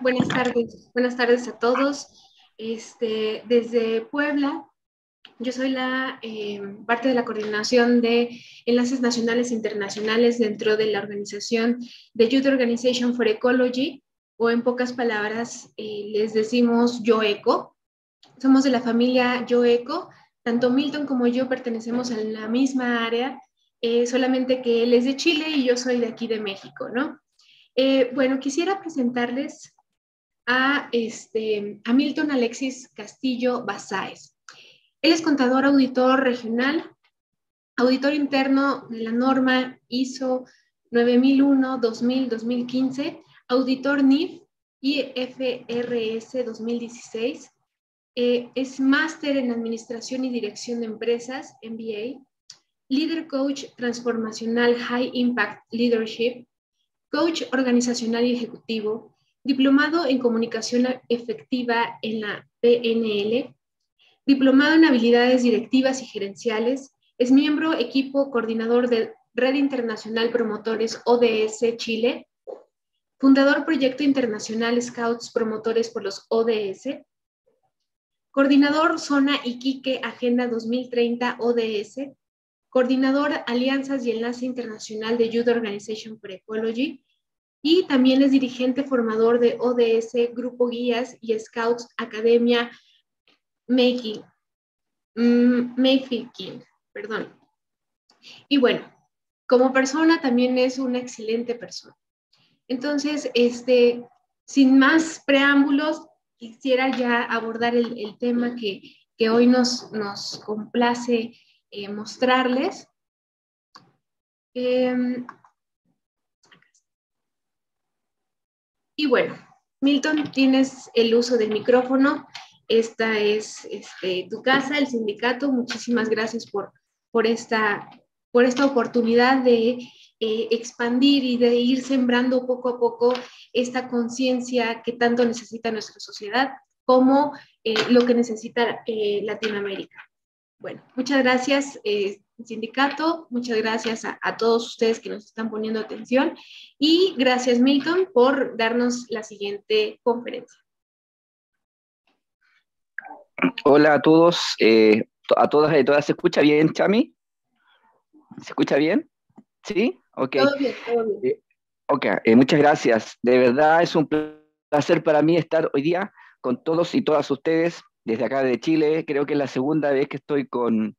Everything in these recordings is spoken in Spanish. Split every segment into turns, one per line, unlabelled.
buenas tardes. Buenas tardes a todos. Este,
desde Puebla, yo soy la eh, parte de la coordinación de enlaces nacionales e internacionales dentro de la organización de Youth Organization for Ecology, o en pocas palabras eh, les decimos YoEco. Somos de la familia YoEco. Tanto Milton como yo pertenecemos a la misma área, eh, solamente que él es de Chile y yo soy de aquí de México, ¿no? Eh, bueno, quisiera presentarles a, este, Milton Alexis Castillo Basáez. Él es contador auditor regional, auditor interno de la norma ISO 9001, 2000, 2015, auditor NIF y FRS 2016. Eh, es máster en Administración y Dirección de Empresas, MBA, líder Coach Transformacional High Impact Leadership, coach organizacional y ejecutivo, diplomado en comunicación efectiva en la PNL, diplomado en habilidades directivas y gerenciales, es miembro equipo coordinador de Red Internacional Promotores ODS Chile, fundador Proyecto Internacional Scouts Promotores por los ODS, coordinador Zona Iquique Agenda 2030 ODS, coordinador Alianzas y Enlace Internacional de Youth Organization for Ecology, y también es dirigente formador de ODS, Grupo Guías y Scouts Academia Making, mm, King, perdón. Y bueno, como persona también es una excelente persona. Entonces, este, sin más preámbulos, quisiera ya abordar el, el tema que, que hoy nos, nos complace eh, mostrarles. Em, y bueno, Milton, tienes el uso del micrófono. Esta es este, tu casa, el sindicato. Muchísimas gracias por, esta, por esta oportunidad de eh, expandir y de ir sembrando poco a poco esta conciencia que tanto necesita nuestra sociedad como eh, lo que necesita Latinoamérica. Bueno, muchas gracias, eh, sindicato, muchas gracias a, todos ustedes que nos están poniendo atención y gracias, Milton, por darnos la siguiente conferencia.
Hola a todos, eh, a todas y todas, ¿se escucha bien, Chami? ¿Se escucha bien? ¿Sí? Ok. Todo bien, todo bien. Eh, ok, muchas gracias. De verdad es un placer para mí estar hoy día con todos y todas ustedes desde acá de Chile, creo que es la segunda vez que estoy con,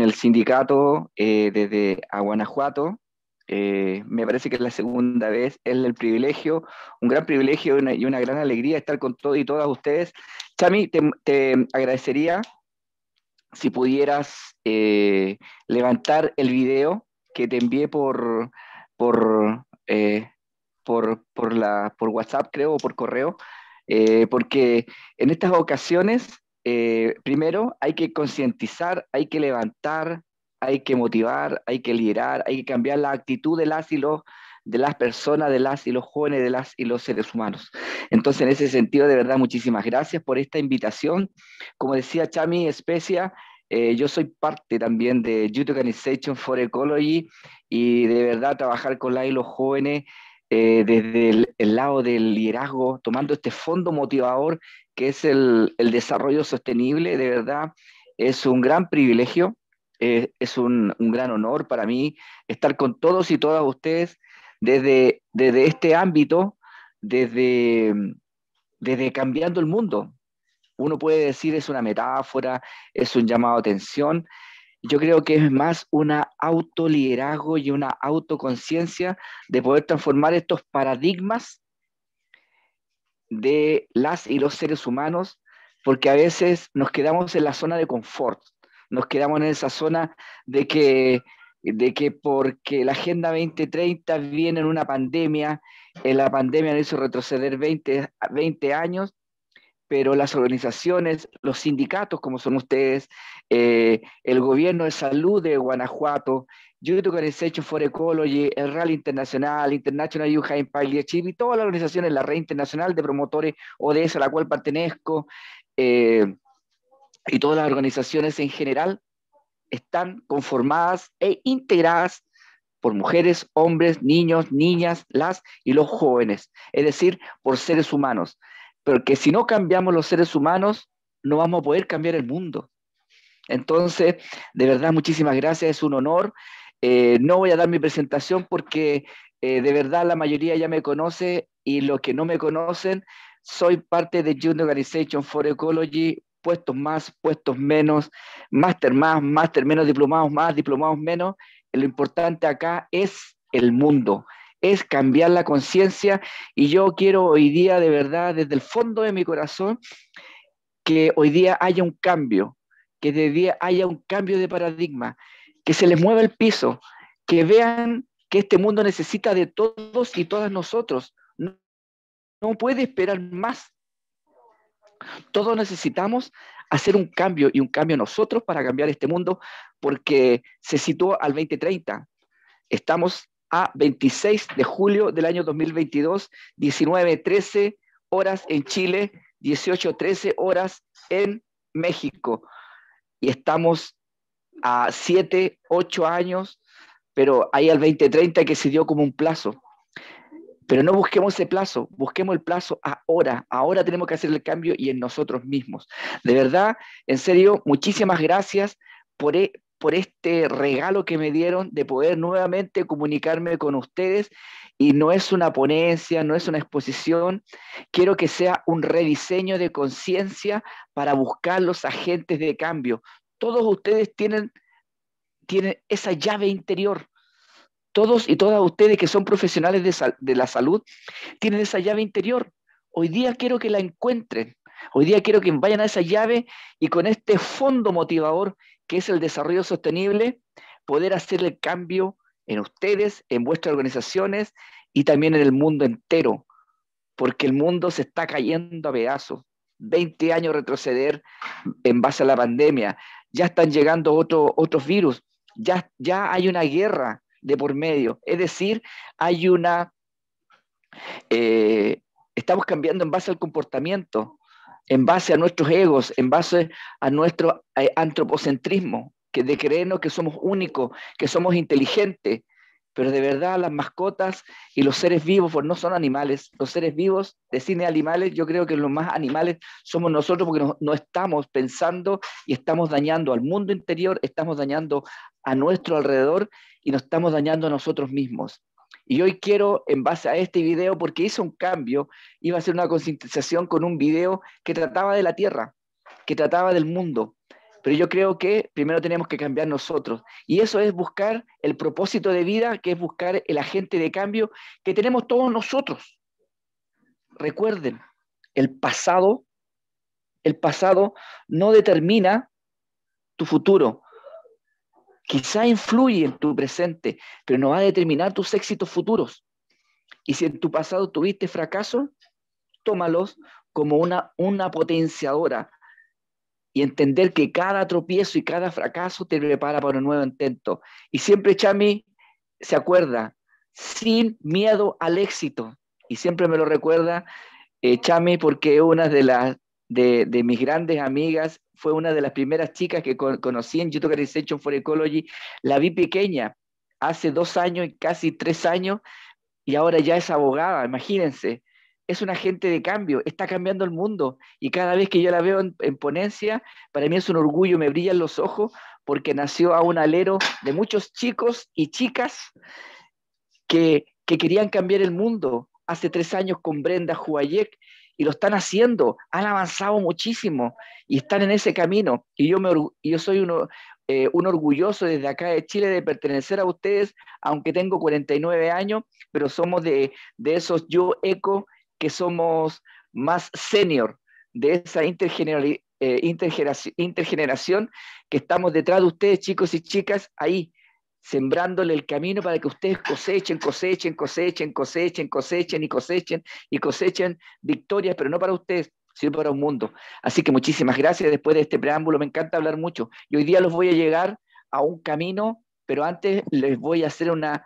el sindicato eh, desde a Guanajuato. Eh, me parece que es la segunda vez, es el privilegio, un gran privilegio y una, gran alegría estar con todos y todas ustedes. Chami, te, agradecería si pudieras eh, levantar el video que te envié por, por, por, por WhatsApp, creo, o por correo, eh, porque en estas ocasiones, eh, primero hay que concientizar, hay que levantar, hay que motivar, hay que liderar, hay que cambiar la actitud de las de las personas, de las y los jóvenes, de las y los seres humanos. Entonces, en ese sentido, de verdad, muchísimas gracias por esta invitación. Como decía Chami Especia, eh, yo soy parte también de Youth Organization for Ecology y de verdad trabajar con la y los jóvenes eh, desde el, lado del liderazgo, tomando este fondo motivador que es el, desarrollo sostenible, de verdad es un gran privilegio, eh, es un, gran honor para mí estar con todos y todas ustedes desde, este ámbito, desde, desde cambiando el mundo. Uno puede decir es una metáfora, es un llamado a atención, yo creo que es más una autoliderazgo y una autoconciencia de poder transformar estos paradigmas de las y los seres humanos, porque a veces nos quedamos en la zona de confort, nos quedamos en esa zona de que, de que porque la Agenda 2030 viene en una pandemia, en la pandemia nos hizo retroceder 20, 20 años, pero las organizaciones, los sindicatos como son ustedes, eh, el gobierno de salud de Guanajuato, Youth hecho for Ecology, el Rally Internacional, International Youth Impact Leadership y todas las organizaciones, la Red Internacional de Promotores ODS a la cual pertenezco, eh, y todas las organizaciones en general están conformadas e integradas por mujeres, hombres, niños, niñas, las y los jóvenes, es decir, por seres humanos. Porque si no cambiamos los seres humanos, no vamos a poder cambiar el mundo. Entonces, de verdad, muchísimas gracias, es un honor. Eh, no voy a dar mi presentación porque eh, de verdad la mayoría ya me conoce y los que no me conocen, soy parte de Junior Organization for Ecology, puestos más, puestos menos, máster más, máster menos, diplomados más, diplomados menos. Lo importante acá es el mundo es cambiar la conciencia y yo quiero hoy día de verdad desde el fondo de mi corazón que hoy día haya un cambio, que de día haya un cambio de paradigma, que se les mueva el piso, que vean que este mundo necesita de todos y todas nosotros. No, puede esperar más. Todos necesitamos hacer un cambio y un cambio nosotros para cambiar este mundo porque se sitúa al 2030. Estamos a 26 de julio del año 2022, 19.13 horas en Chile, 18.13 horas en México. Y estamos a 7, 8 años, pero hay al 2030 que se dio como un plazo. Pero no busquemos ese plazo, busquemos el plazo ahora. Ahora tenemos que hacer el cambio y en nosotros mismos. De verdad, en serio, muchísimas gracias por, e- por este regalo que me dieron de poder nuevamente comunicarme con ustedes. Y no es una ponencia, no es una exposición. Quiero que sea un rediseño de conciencia para buscar los agentes de cambio. Todos ustedes tienen, tienen esa llave interior. Todos y todas ustedes que son profesionales de, de la salud tienen esa llave interior. Hoy día quiero que la encuentren. Hoy día quiero que vayan a esa llave y con este fondo motivador que es el desarrollo sostenible, poder hacer el cambio en ustedes, en vuestras organizaciones y también en el mundo entero, porque el mundo se está cayendo a pedazos. 20 años retroceder en base a la pandemia, ya están llegando otros virus, ya, ya hay una guerra de por medio, es decir, hay una... Eh, estamos cambiando en base al comportamiento, en base a nuestros egos, en base a nuestro eh, antropocentrismo, que de creernos que somos únicos, que somos inteligentes, pero de verdad las mascotas y los seres vivos pues no son animales. Los seres vivos, de animales, yo creo que los más animales somos nosotros porque no, estamos pensando y estamos dañando al mundo interior, estamos dañando a nuestro alrededor y nos estamos dañando a nosotros mismos. Y hoy quiero, en base a este video, porque hizo un cambio, iba a hacer una concientización con un video que trataba de la Tierra, que trataba del mundo. Pero yo creo que primero tenemos que cambiar nosotros. Y eso es buscar el propósito de vida, que es buscar el agente de cambio que tenemos todos nosotros. Recuerden, el pasado, el pasado no determina tu futuro, quizá influye en tu presente, pero no va a determinar tus éxitos futuros. Y si en tu pasado tuviste fracaso, tómalos como una, una potenciadora y entender que cada tropiezo y cada fracaso te prepara para un nuevo intento. Y siempre Chami se acuerda, sin miedo al éxito. Y siempre me lo recuerda eh, Chami porque es una de las de, de, mis grandes amigas fue una de las primeras chicas que conocí en YouTube for Ecology. La vi pequeña, hace dos años, casi tres años, y ahora ya es abogada, imagínense. Es un agente de cambio, está cambiando el mundo. Y cada vez que yo la veo en, ponencia, para mí es un orgullo, me brillan los ojos, porque nació a un alero de muchos chicos y chicas que, querían cambiar el mundo. Hace tres años con Brenda Huayek y lo están haciendo, han avanzado muchísimo y están en ese camino. Y yo, me, yo soy uno, eh, un orgulloso desde acá de Chile de pertenecer a ustedes, aunque tengo 49 años, pero somos de, esos yo eco que somos más senior, de esa eh, intergeneración que estamos detrás de ustedes, chicos y chicas, ahí sembrándole el camino para que ustedes cosechen, cosechen, cosechen, cosechen, cosechen y cosechen y cosechen victorias, pero no para ustedes, sino para un mundo. Así que muchísimas gracias después de este preámbulo, me encanta hablar mucho. Y hoy día los voy a llegar a un camino, pero antes les voy a hacer una,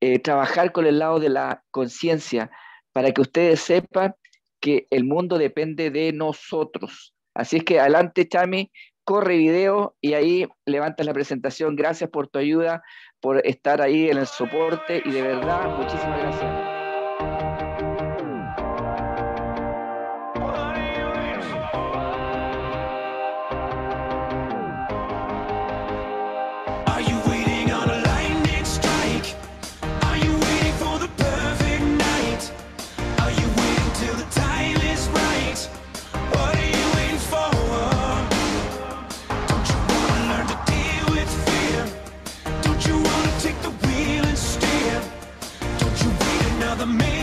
eh, trabajar con el lado de la conciencia, para que ustedes sepan que el mundo depende de nosotros. Así es que adelante, Chami, corre video y ahí levantas la presentación. Gracias por tu ayuda, por estar ahí en el soporte y de verdad, muchísimas gracias.
the man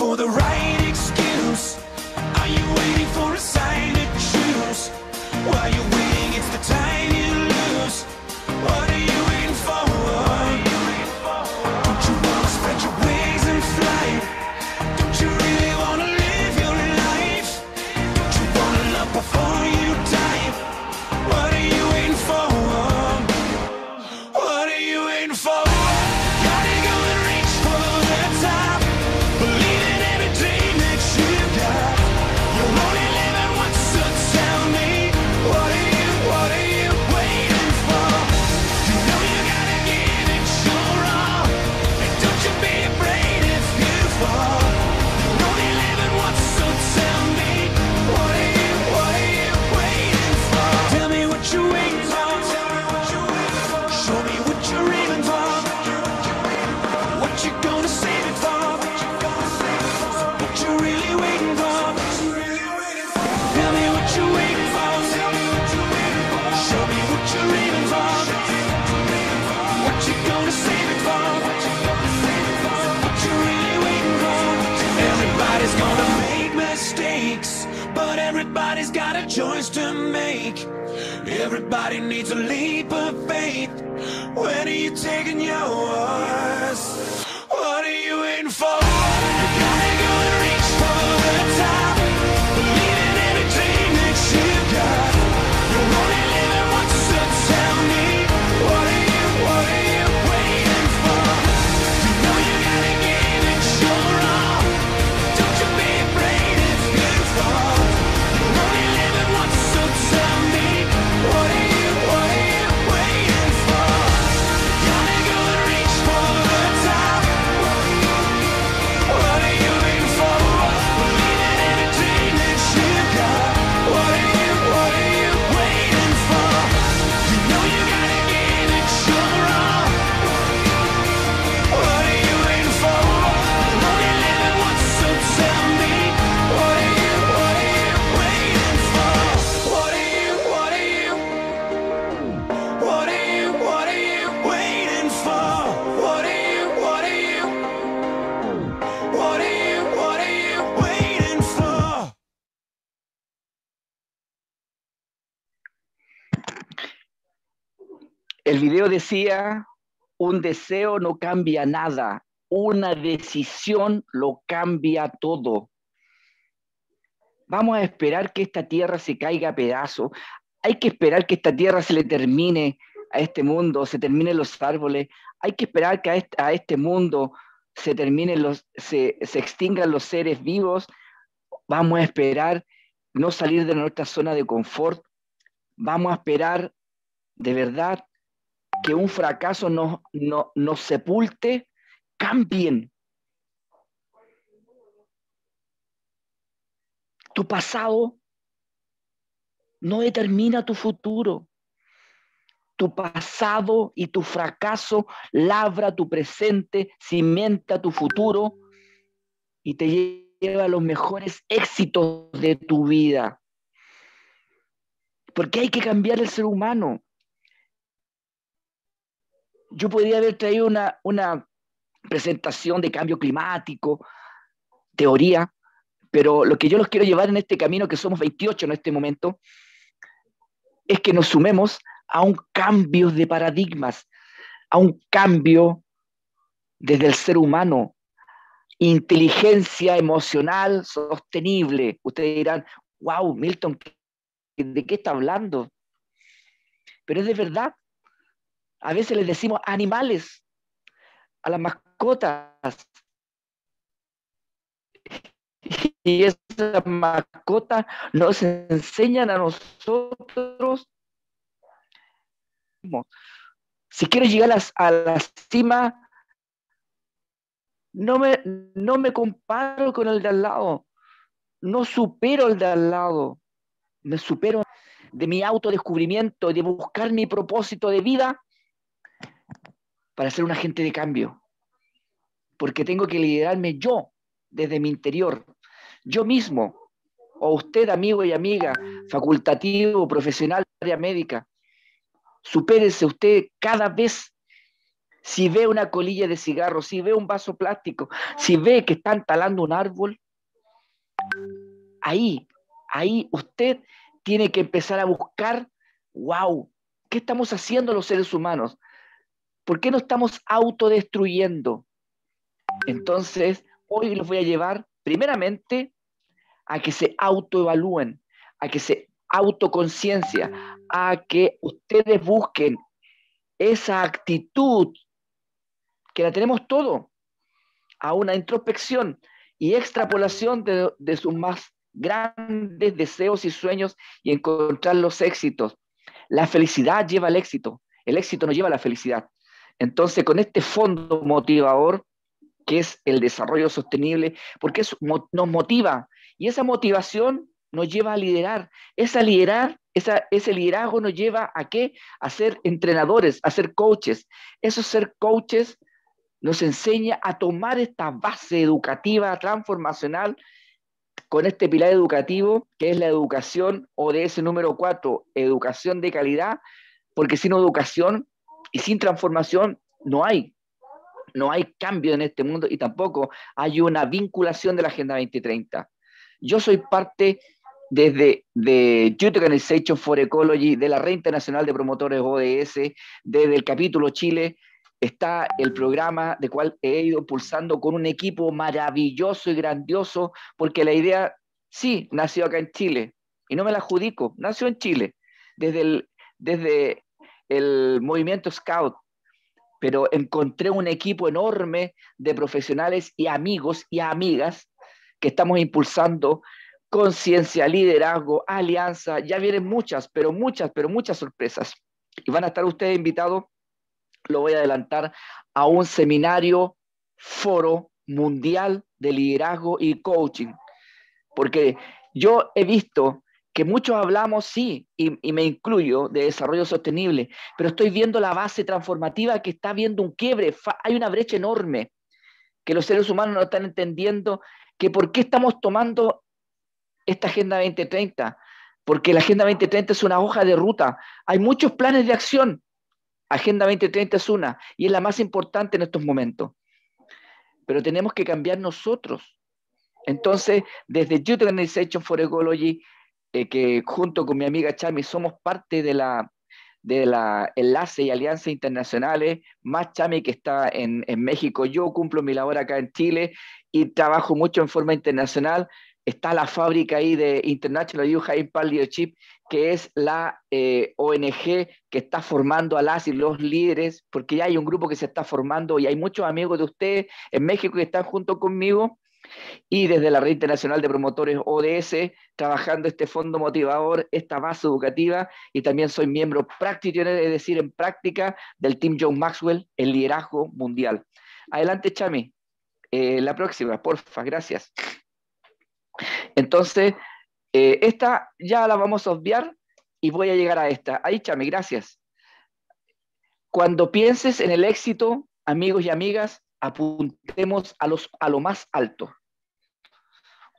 for the right excuse? Are you waiting for a sign to choose? Why you Everybody needs a leap of faith When are you taking yours? What are you in for?
video decía, un deseo no cambia nada, una decisión lo cambia todo. Vamos a esperar que esta tierra se caiga a pedazos. Hay que esperar que esta tierra se le termine a este mundo, se terminen los árboles. Hay que esperar que a este, mundo se terminen los, se, se extingan los seres vivos. Vamos a esperar no salir de nuestra zona de confort. Vamos a esperar de verdad que un fracaso nos no, sepulte, cambien. Tu pasado no determina tu futuro. Tu pasado y tu fracaso labra tu presente, cimenta tu futuro y te lleva a los mejores éxitos de tu vida. Porque hay que cambiar el ser humano yo podría haber traído una, una presentación de cambio climático, teoría, pero lo que yo los quiero llevar en este camino, que somos 28 en este momento, es que nos sumemos a un cambio de paradigmas, a un cambio desde el ser humano, inteligencia emocional sostenible. Ustedes dirán, wow, Milton, ¿de qué está hablando? Pero es de verdad, a veces les decimos animales a las mascotas. Y esas mascotas nos enseñan a nosotros. Si quiero llegar a, la cima, no me, no me comparo con el de al lado. No supero el de al lado. Me supero de mi autodescubrimiento, de buscar mi propósito de vida para ser un agente de cambio, porque tengo que liderarme yo desde mi interior, yo mismo, o usted, amigo y amiga, facultativo, profesional, área médica, supérese usted cada vez. Si ve una colilla de cigarro, si ve un vaso plástico, si ve que están talando un árbol, ahí, ahí usted tiene que empezar a buscar, wow, ¿qué estamos haciendo los seres humanos? ¿Por qué no estamos autodestruyendo? Entonces, hoy los voy a llevar primeramente a que se autoevalúen, a que se autoconciencia, a que ustedes busquen esa actitud que la tenemos todo, a una introspección y extrapolación de, de sus más grandes deseos y sueños y encontrar los éxitos. La felicidad lleva al éxito, el éxito no lleva a la felicidad. Entonces, con este fondo motivador, que es el desarrollo sostenible, porque eso nos motiva y esa motivación nos lleva a liderar. Esa liderar, ese liderazgo nos lleva a qué? A ser entrenadores, a ser coaches. Eso ser coaches nos enseña a tomar esta base educativa transformacional con este pilar educativo, que es la educación ODS número cuatro, educación de calidad, porque sin educación y sin transformación no hay. No hay cambio en este mundo y tampoco hay una vinculación de la Agenda 2030. Yo soy parte desde de Youth Organization for Ecology, de la Red Internacional de Promotores ODS, desde el capítulo Chile, está el programa de cual he ido pulsando con un equipo maravilloso y grandioso, porque la idea, sí, nació acá en Chile, y no me la adjudico, nació en Chile, desde el, desde el movimiento scout, pero encontré un equipo enorme de profesionales y amigos y amigas que estamos impulsando conciencia, liderazgo, alianza. Ya vienen muchas, pero muchas, pero muchas sorpresas. Y van a estar ustedes invitados, lo voy a adelantar, a un seminario, foro mundial de liderazgo y coaching. Porque yo he visto que muchos hablamos, sí, y, me incluyo, de desarrollo sostenible, pero estoy viendo la base transformativa que está viendo un quiebre, hay una brecha enorme que los seres humanos no están entendiendo, que por qué estamos tomando esta Agenda 2030, porque la Agenda 2030 es una hoja de ruta, hay muchos planes de acción, Agenda 2030 es una, y es la más importante en estos momentos, pero tenemos que cambiar nosotros. Entonces, desde Youth Organization for Ecology, eh, que junto con mi amiga Chami somos parte de la de la enlace y alianzas internacionales, más Chami que está en, en México, yo cumplo mi labor acá en Chile y trabajo mucho en forma internacional, está la fábrica ahí de International Youth High Impact Leadership, que es la eh, ONG que está formando a las y los líderes, porque ya hay un grupo que se está formando y hay muchos amigos de ustedes en México que están junto conmigo y desde la Red Internacional de Promotores ODS, trabajando este fondo motivador, esta base educativa, y también soy miembro práctico, es decir, en práctica del Team John Maxwell, el liderazgo mundial. Adelante, Chami. Eh, la próxima, porfa, gracias. Entonces, eh, esta ya la vamos a obviar y voy a llegar a esta. Ahí, Chami, gracias. Cuando pienses en el éxito, amigos y amigas, apuntemos a, los, a lo más alto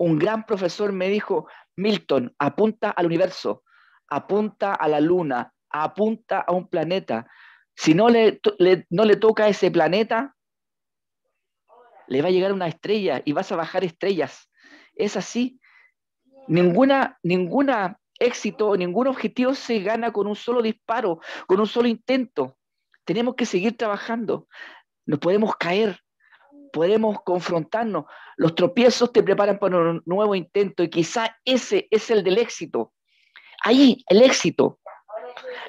un gran profesor me dijo, Milton, apunta al universo, apunta a la luna, apunta a un planeta. Si no le, toca no le toca ese planeta, le va a llegar una estrella y vas a bajar estrellas. Es así. Ninguna, ninguna éxito, ningún objetivo se gana con un solo disparo, con un solo intento. Tenemos que seguir trabajando. No podemos caer, podemos confrontarnos. Los tropiezos te preparan para un nuevo intento y quizá ese es el del éxito. Ahí, el éxito.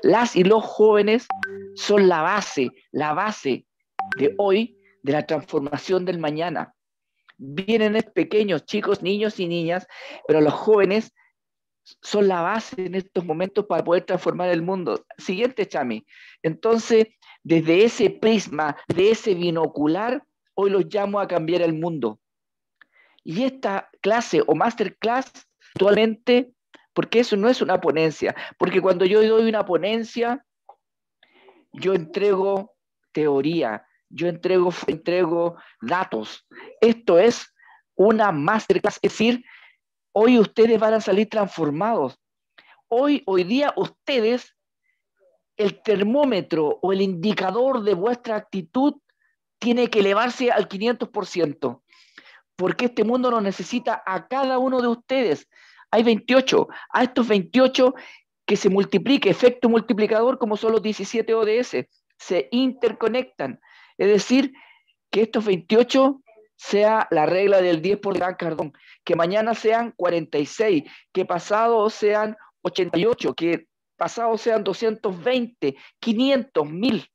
Las y los jóvenes son la base, la base de hoy, de la transformación del mañana. Vienen pequeños, chicos, niños y niñas, pero los jóvenes son la base en estos momentos para poder transformar el mundo. Siguiente, Chami. Entonces, desde ese prisma, de ese binocular, hoy los llamo a cambiar el mundo. Y esta clase o masterclass, actualmente, porque eso no es una ponencia, porque cuando yo doy una ponencia, yo entrego teoría, yo entrego, entrego datos. Esto es una masterclass, es decir, hoy ustedes van a salir transformados. Hoy, hoy día ustedes, el termómetro o el indicador de vuestra actitud tiene que elevarse al 500%, porque este mundo nos necesita a cada uno de ustedes. Hay 28, a estos 28 que se multiplique, efecto multiplicador, como son los 17 ODS, se interconectan. Es decir, que estos 28 sea la regla del 10 por Gran Cardón, que mañana sean 46, que pasado sean 88, que pasado sean 220, 500, 1000.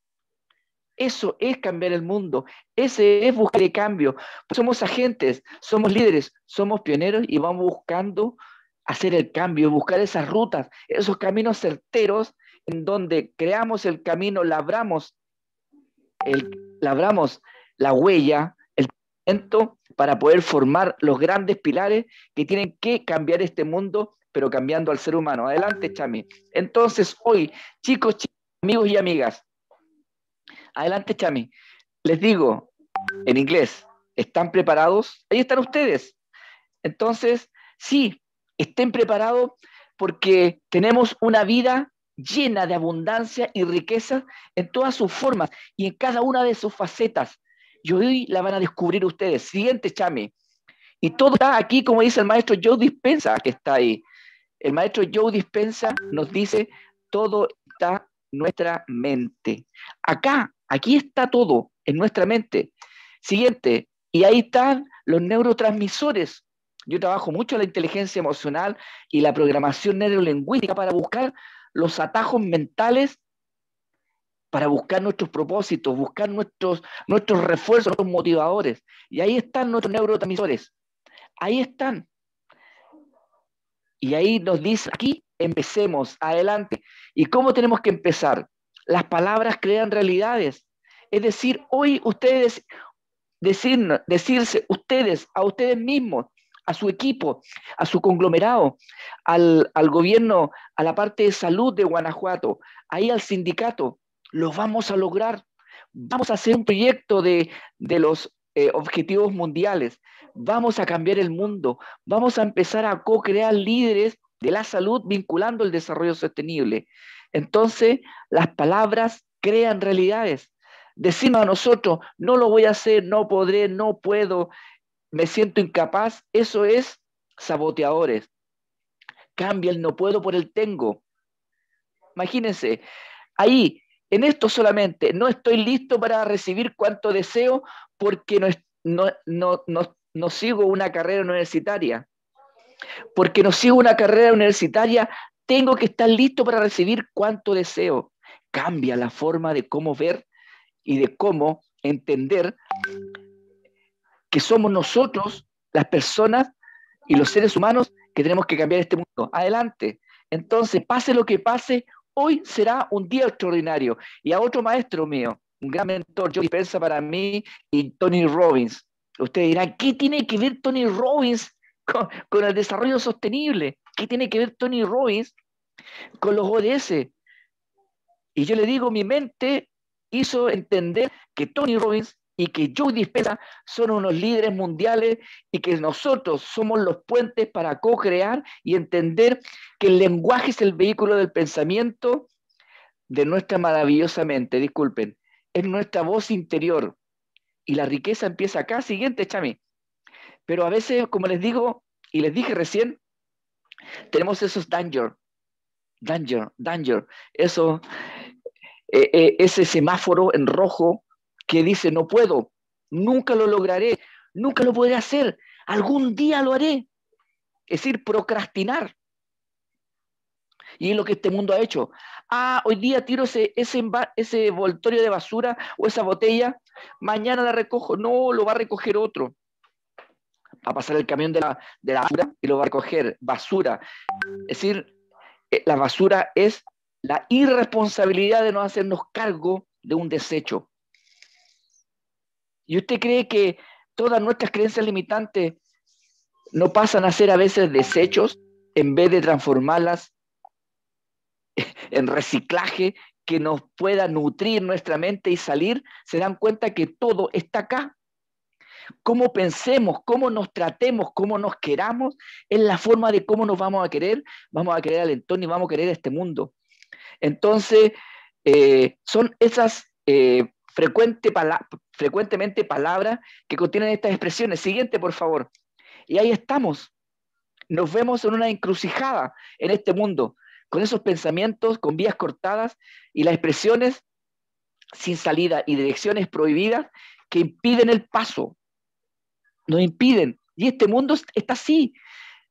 Eso es cambiar el mundo. Ese es buscar el cambio. Pues somos agentes, somos líderes, somos pioneros y vamos buscando hacer el cambio, buscar esas rutas, esos caminos certeros en donde creamos el camino, labramos, labramos la huella, el talento para poder formar los grandes pilares que tienen que cambiar este mundo, pero cambiando al ser humano. Adelante, Chami. Entonces, hoy, chicos amigos y amigas, Adelante, Chami. Les digo, en inglés, ¿están preparados? Ahí están ustedes. Entonces, sí, estén preparados porque tenemos una vida llena de abundancia y riqueza en todas sus formas y en cada una de sus facetas. Y hoy la van a descubrir ustedes. Siguiente, Chami. Y todo está aquí, como dice el maestro Joe Dispensa, que está ahí. El maestro Joe Dispensa nos dice, todo está en nuestra mente. Acá Aquí está todo en nuestra mente. Siguiente, y ahí están los neurotransmisores. Yo trabajo mucho la inteligencia emocional y la programación neurolingüística para buscar los atajos mentales para buscar nuestros propósitos, buscar nuestros, nuestros refuerzos, nuestros motivadores. Y ahí están nuestros neurotransmisores. Ahí están. Y ahí nos dice, aquí empecemos, adelante. ¿Y cómo tenemos que empezar? Las palabras crean realidades. Es decir, hoy ustedes, decirse ustedes, a ustedes mismos, a su equipo, a su conglomerado, al, gobierno, a la parte de salud de Guanajuato, ahí al sindicato, los vamos a lograr. Vamos a hacer un proyecto de, los eh, objetivos mundiales. Vamos a cambiar el mundo. Vamos a empezar a co-crear líderes de la salud vinculando el desarrollo sostenible. Entonces, las palabras crean realidades. Decimos a nosotros, no lo voy a hacer, no podré, no puedo, me siento incapaz, eso es saboteadores. Cambia el no puedo por el tengo. Imagínense, ahí, en esto solamente, no estoy listo para recibir cuanto deseo porque no, no, no sigo una carrera universitaria. Porque no sigo una carrera universitaria, tengo que estar listo para recibir cuanto deseo. Cambia la forma de cómo ver y de cómo entender que somos nosotros las personas y los seres humanos que tenemos que cambiar este mundo. Adelante. Entonces, pase lo que pase, hoy será un día extraordinario. Y a otro maestro mío, un gran mentor, yo dispensa para mí, y Tony Robbins. Ustedes dirán, ¿qué tiene que ver Tony Robbins con el desarrollo sostenible? ¿Qué tiene que ver Tony Robbins con los ODS? Y yo le digo, mi mente hizo entender que Tony Robbins y que Joe Dispenza son unos líderes mundiales y que nosotros somos los puentes para co-crear y entender que el lenguaje es el vehículo del pensamiento de nuestra maravillosa mente, disculpen, es nuestra voz interior. Y la riqueza empieza acá, siguiente, Chami. Pero a veces, como les digo y les dije recién, tenemos esos danger, danger, danger, eso, eh, eh, ese semáforo en rojo que dice no puedo, nunca lo lograré, nunca lo podré hacer, algún día lo haré. Es decir, procrastinar. Y es lo que este mundo ha hecho. Ah, hoy día tiro ese, ese, de basura o esa botella, mañana la recojo. No, lo va a recoger otro a pasar el camión de la, de basura y lo va a recoger, basura. Es decir, eh, la basura es la irresponsabilidad de no hacernos cargo de un desecho. ¿Y usted cree que todas nuestras creencias limitantes no pasan a ser a veces desechos en vez de transformarlas en reciclaje que nos pueda nutrir nuestra mente y salir? Se dan cuenta que todo está acá cómo pensemos, cómo nos tratemos, cómo nos queramos, es la forma de cómo nos vamos a querer, vamos a querer al entorno y vamos a querer este mundo. Entonces, eh, son esas eh, frecuentemente palabras que contienen estas expresiones. Siguiente, por favor. Y ahí estamos. Nos vemos en una encrucijada en este mundo, con esos pensamientos, con vías cortadas y las expresiones sin salida y direcciones prohibidas que impiden el paso nos impiden. Y este mundo está así.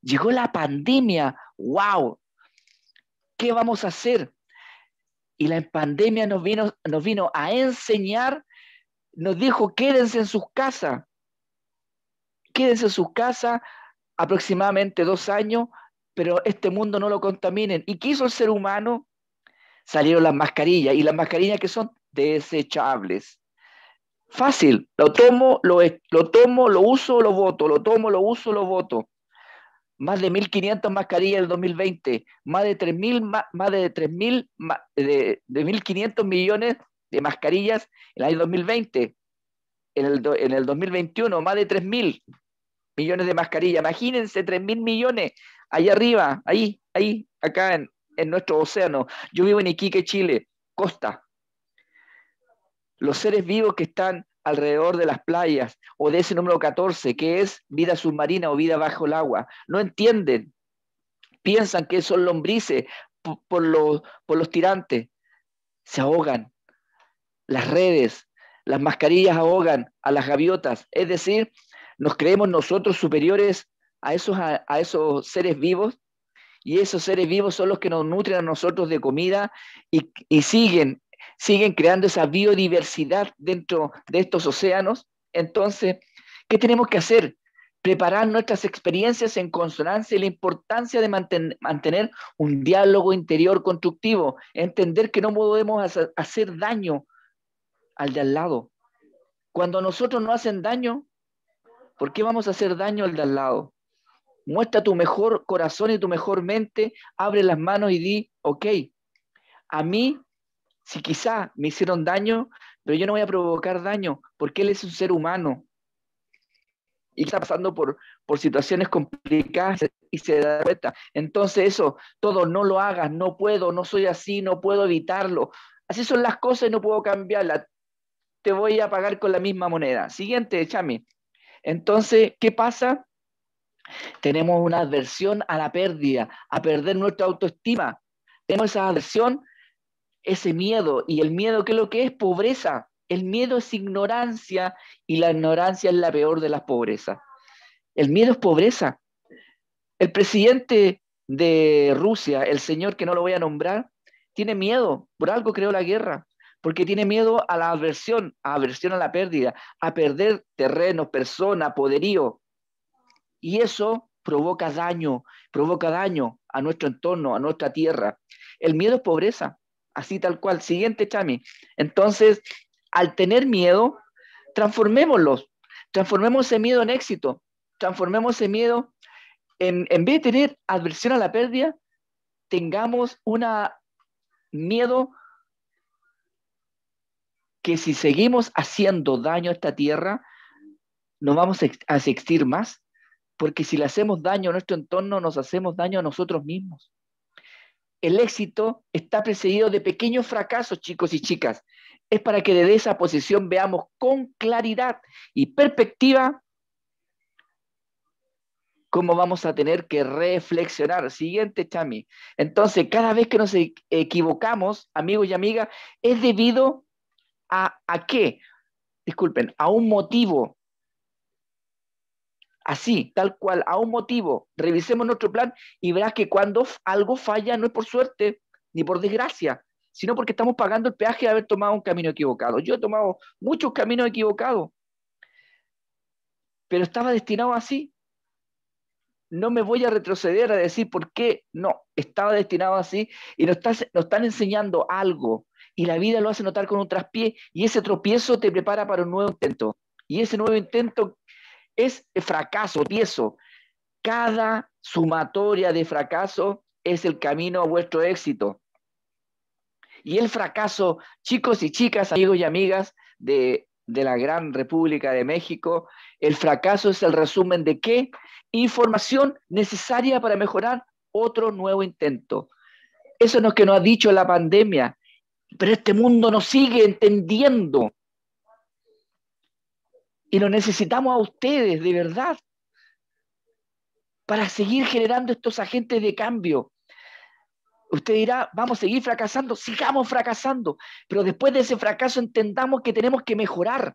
Llegó la pandemia. ¡Wow! ¿Qué vamos a hacer? Y la pandemia nos vino, nos vino a enseñar, nos dijo, quédense en sus casas. Quédense en sus casas aproximadamente dos años, pero este mundo no lo contaminen. ¿Y qué hizo el ser humano? Salieron las mascarillas, y las mascarillas que son desechables. Fácil, lo tomo, lo, lo tomo, lo uso, lo voto, lo tomo, lo uso, lo voto. Más de 1.500 mascarillas en el 2020, más de 3.000, más, de 3.000, de, 1.500 millones de mascarillas en el año 2020. En el, 2021, más de 3.000 millones de mascarillas. Imagínense 3.000 millones ahí arriba, ahí, ahí, acá en nuestro océano. Yo vivo en Iquique, Chile, costa los seres vivos que están alrededor de las playas o de ese número 14, que es vida submarina o vida bajo el agua. No entienden, piensan que son lombrices por, los, por los tirantes. Se ahogan. Las redes, las mascarillas ahogan a las gaviotas. Es decir, nos creemos nosotros superiores a esos, esos seres vivos y esos seres vivos son los que nos nutren a nosotros de comida y siguen siguen creando esa biodiversidad dentro de estos océanos. Entonces, ¿qué tenemos que hacer? Preparar nuestras experiencias en consonancia y la importancia de mantener un diálogo interior constructivo, entender que no podemos hacer daño al de al lado. Cuando nosotros no hacen daño, ¿por qué vamos a hacer daño al de al lado? Muestra tu mejor corazón y tu mejor mente, abre las manos y di, ok, a mí si quizá me hicieron daño, pero yo no voy a provocar daño, porque él es un ser humano. Y está pasando por, por situaciones complicadas y se da cuenta. Entonces eso, todo, no lo hagas, no puedo, no soy así, no puedo evitarlo. Así son las cosas y no puedo cambiarlas. Te voy a pagar con la misma moneda. Siguiente, Chami. Entonces, ¿qué pasa? Tenemos una aversión a la pérdida, a perder nuestra autoestima. Tenemos esa aversión ese miedo. Y el miedo, que es lo que es? Pobreza. El miedo es ignorancia y la ignorancia es la peor de las pobrezas. El miedo es pobreza. El presidente de Rusia, el señor que no lo voy a nombrar, tiene miedo, por algo creó la guerra, porque tiene miedo a la aversión, a aversión a la pérdida, a perder terrenos, personas, poderío. Y eso provoca daño, provoca daño a nuestro entorno, a nuestra tierra. El miedo es pobreza así tal cual. Siguiente, Chami. Entonces, al tener miedo, transformémoslo, transformemos ese miedo en éxito, transformemos ese miedo en, en vez de tener adversión a la pérdida, tengamos un miedo que si seguimos haciendo daño a esta tierra, nos vamos a existir más, porque si le hacemos daño a nuestro entorno, nos hacemos daño a nosotros mismos el éxito está precedido de pequeños fracasos, chicos y chicas. Es para que desde esa posición veamos con claridad y perspectiva cómo vamos a tener que reflexionar. Siguiente, Chami. Entonces, cada vez que nos e-, equivocamos, amigos y amigas, es debido a, a qué? Disculpen, a un motivo Así, tal cual, a un motivo. Revisemos nuestro plan y verás que cuando algo falla no es por suerte ni por desgracia, sino porque estamos pagando el peaje de haber tomado un camino equivocado. Yo he tomado muchos caminos equivocados, pero estaba destinado así. No me voy a retroceder a decir por qué. No, estaba destinado así y nos, están enseñando algo y la vida lo hace notar con un traspié y ese tropiezo te prepara para un nuevo intento. Y ese nuevo intento es fracaso, tieso. Cada sumatoria de fracaso es el camino a vuestro éxito. Y el fracaso, chicos y chicas, amigos y amigas de, la gran República de México, el fracaso es el resumen de qué? Información necesaria para mejorar otro nuevo intento. Eso es lo que nos ha dicho la pandemia, pero este mundo nos sigue entendiendo y lo necesitamos a ustedes, de verdad, para seguir generando estos agentes de cambio. Usted dirá, vamos a seguir fracasando, sigamos fracasando, pero después de ese fracaso entendamos que tenemos que mejorar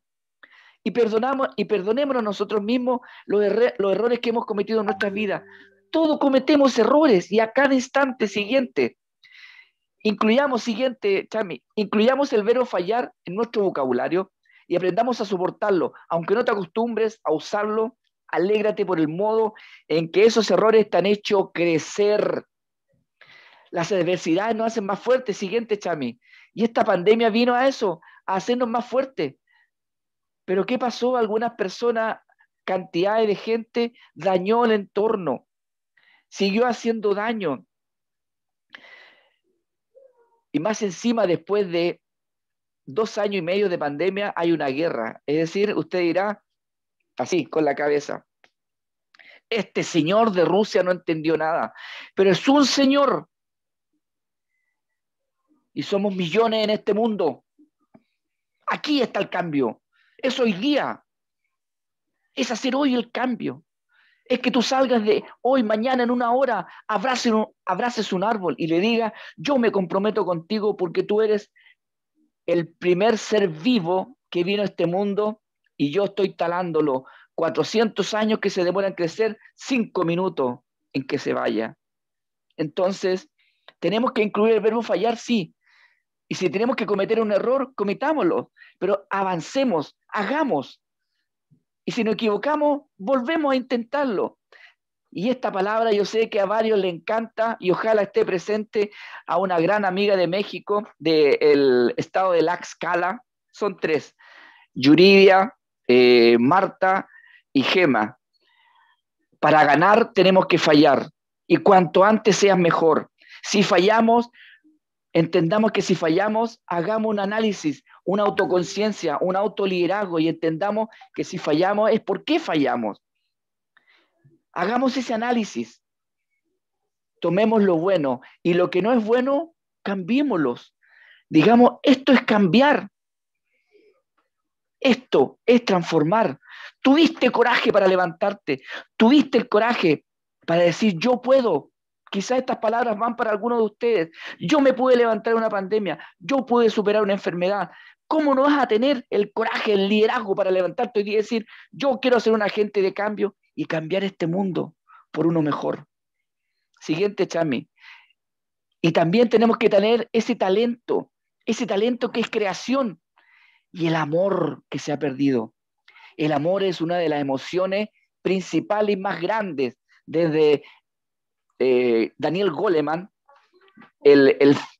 y, perdonamos, y perdonémonos nosotros mismos los, errores que hemos cometido en nuestras vidas. Todos cometemos errores y a cada instante siguiente, incluyamos, siguiente, Chami, incluyamos el verbo fallar en nuestro vocabulario, y aprendamos a soportarlo. Aunque no te acostumbres a usarlo, alégrate por el modo en que esos errores te han hecho crecer. Las adversidades nos hacen más fuertes, siguiente Chami. Y esta pandemia vino a eso, a hacernos más fuertes. Pero ¿qué pasó? Algunas personas, cantidades de gente, dañó el entorno, siguió haciendo daño. Y más encima después de dos años y medio de pandemia hay una guerra. Es decir, usted dirá así, con la cabeza. Este señor de Rusia no entendió nada, pero es un señor. Y somos millones en este mundo. Aquí está el cambio. Es hoy día. Es hacer hoy el cambio. Es que tú salgas de hoy, mañana, en una hora, abraces un, un árbol y le digas, yo me comprometo contigo porque tú eres el primer ser vivo que vino a este mundo y yo estoy talándolo. 400 años que se demoran crecer, 5 minutos en que se vaya. Entonces, tenemos que incluir el verbo fallar, sí. Y si tenemos que cometer un error, cometámoslo, pero avancemos, hagamos. Y si nos equivocamos, volvemos a intentarlo. Y esta palabra yo sé que a varios le encanta y ojalá esté presente a una gran amiga de México, del estado de Laxcala. Son tres, Yuridia, eh, Marta y Gema. Para ganar tenemos que fallar y cuanto antes sea mejor. Si fallamos, entendamos que si fallamos, hagamos un análisis, una autoconciencia, un autoliderazgo y entendamos que si fallamos es por qué fallamos Hagamos ese análisis. Tomemos lo bueno y lo que no es bueno, cambiémoslos. Digamos, esto es cambiar. Esto es transformar. Tuviste coraje para levantarte. Tuviste el coraje para decir, yo puedo. Quizás estas palabras van para algunos de ustedes. Yo me pude levantar una pandemia. Yo pude superar una enfermedad. ¿Cómo no vas a tener el coraje, el liderazgo para levantarte y decir, yo quiero ser un agente de cambio? y cambiar este mundo por uno mejor. Siguiente, Chami. Y también tenemos que tener ese talento, ese talento que es creación y el amor que se ha perdido. El amor es una de las emociones principales y más grandes desde eh, Daniel Goleman, el,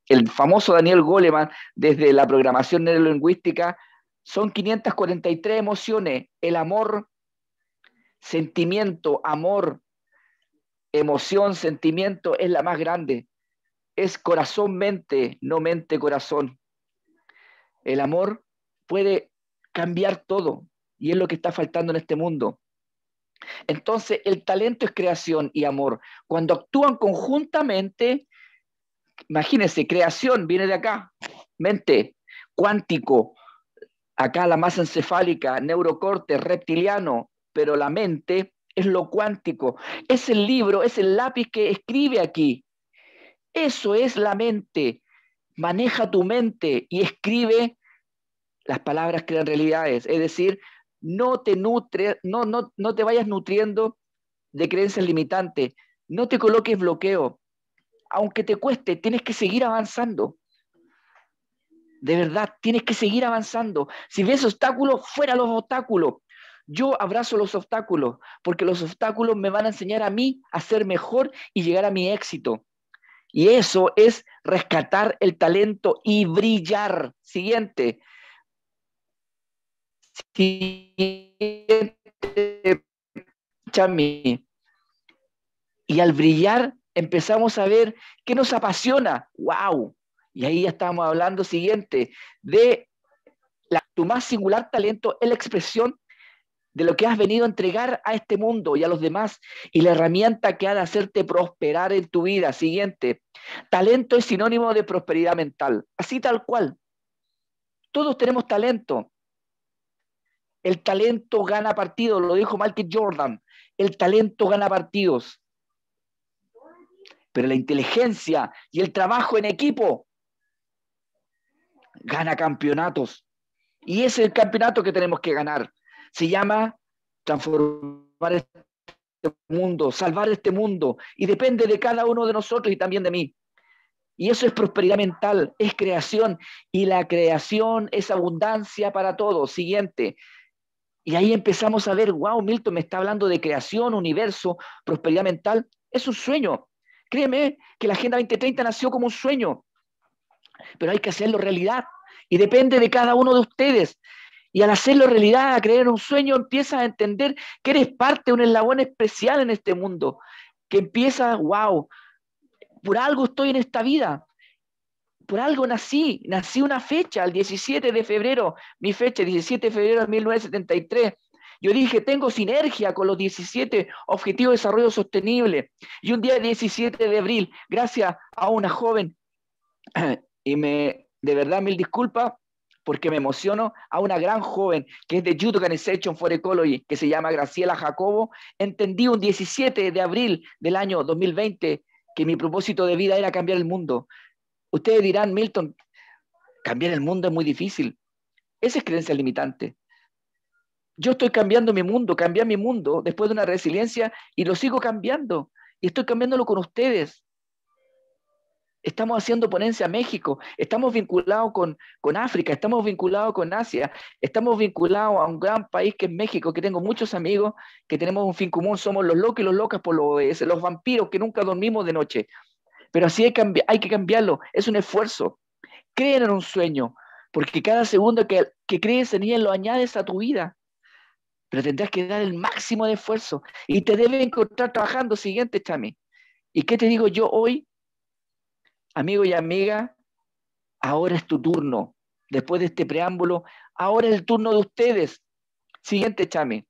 el, famoso Daniel Goleman, desde la programación neurolingüística, son 543 emociones. El amor sentimiento, amor, emoción, sentimiento es la más grande. Es corazón, mente, no mente, corazón. El amor puede cambiar todo y es lo que está faltando en este mundo. Entonces, el talento es creación y amor. Cuando actúan conjuntamente, imagínense, creación viene de acá, mente, cuántico, acá la masa encefálica, neurocorte, reptiliano, pero la mente es lo cuántico, es el libro, es el lápiz que escribe aquí. Eso es la mente. Maneja tu mente y escribe las palabras que dan realidades. Es decir, no te nutre, no, no, no te vayas nutriendo de creencias limitantes. No te coloques bloqueo. Aunque te cueste, tienes que seguir avanzando. De verdad, tienes que seguir avanzando. Si ves obstáculos, fuera los obstáculos. Yo abrazo los obstáculos porque los obstáculos me van a enseñar a mí a ser mejor y llegar a mi éxito. Y eso es rescatar el talento y brillar. Siguiente. Siguiente. Chami. Y al brillar empezamos a ver qué nos apasiona. ¡Wow! Y ahí ya estamos hablando siguiente de tu más singular talento es la expresión de lo que has venido a entregar a este mundo y a los demás y la herramienta que ha de hacerte prosperar en tu vida. Siguiente, talento es sinónimo de prosperidad mental, así tal cual. Todos tenemos talento. El talento gana partidos, lo dijo Michael Jordan. El talento gana partidos. Pero la inteligencia y el trabajo en equipo gana campeonatos. Y es el campeonato que tenemos que ganar se llama transformar este mundo, salvar este mundo. Y depende de cada uno de nosotros y también de mí. Y eso es prosperidad mental, es creación. Y la creación es abundancia para todos. Siguiente. Y ahí empezamos a ver, wow, Milton me está hablando de creación, universo, prosperidad mental. Es un sueño. Créeme que la Agenda 2030 nació como un sueño, pero hay que hacerlo realidad. Y depende de cada uno de ustedes. Y al hacerlo realidad, a creer en un sueño, empiezas a entender que eres parte, de un eslabón especial en este mundo, que empiezas, wow, por algo estoy en esta vida, por algo nací, nací una fecha, el 17 de febrero, mi fecha, 17 de febrero de 1973. Yo dije, tengo sinergia con los 17 Objetivos de Desarrollo Sostenible. Y un día 17 de abril, gracias a una joven, y me, de verdad, mil disculpas, porque me emociono a una gran joven que es de Judo Organization for Ecology, que se llama Graciela Jacobo. Entendí un 17 de abril del año 2020 que mi propósito de vida era cambiar el mundo. Ustedes dirán, Milton, cambiar el mundo es muy difícil. Esa es creencia limitante. Yo estoy cambiando mi mundo, cambié mi mundo después de una resiliencia y lo sigo cambiando. Y estoy cambiándolo con ustedes. Estamos haciendo ponencia a México, estamos vinculados con, África, estamos vinculados con Asia, estamos vinculados a un gran país que es México, que tengo muchos amigos, que tenemos un fin común, somos los locos y los locas por los los vampiros que nunca dormimos de noche. Pero así hay, que cambiarlo, es un esfuerzo. Creen en un sueño, porque cada segundo que, crees en él lo añades a tu vida pero tendrás que dar el máximo de esfuerzo y te debes encontrar trabajando siguiente, Chami. ¿Y qué te digo yo hoy? amigo y amiga, ahora es tu turno. Después de este preámbulo, ahora es el turno de ustedes. Siguiente, Chame.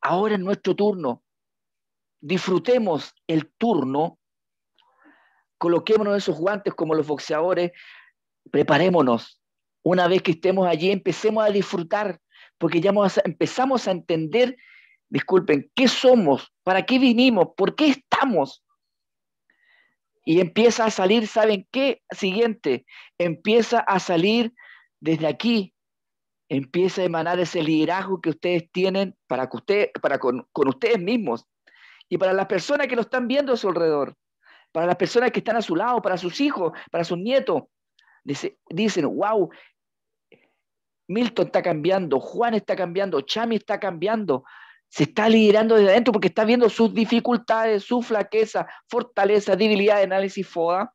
Ahora es nuestro turno. Disfrutemos el turno. Coloquémonos esos guantes como los boxeadores. Preparémonos. Una vez que estemos allí, empecemos a disfrutar, porque ya empezamos a entender, disculpen, qué somos, para qué vinimos, por qué estamos y empieza a salir, ¿saben qué? Siguiente, empieza a salir desde aquí, empieza a emanar ese liderazgo que ustedes tienen para, que usted, para con, ustedes mismos y para las personas que lo están viendo a su alrededor, para las personas que están a su lado, para sus hijos, para sus nietos. dicen, wow, Milton está cambiando, Juan está cambiando, Chami está cambiando, se está liderando desde adentro porque está viendo sus dificultades, su flaqueza, fortaleza, debilidad de análisis FODA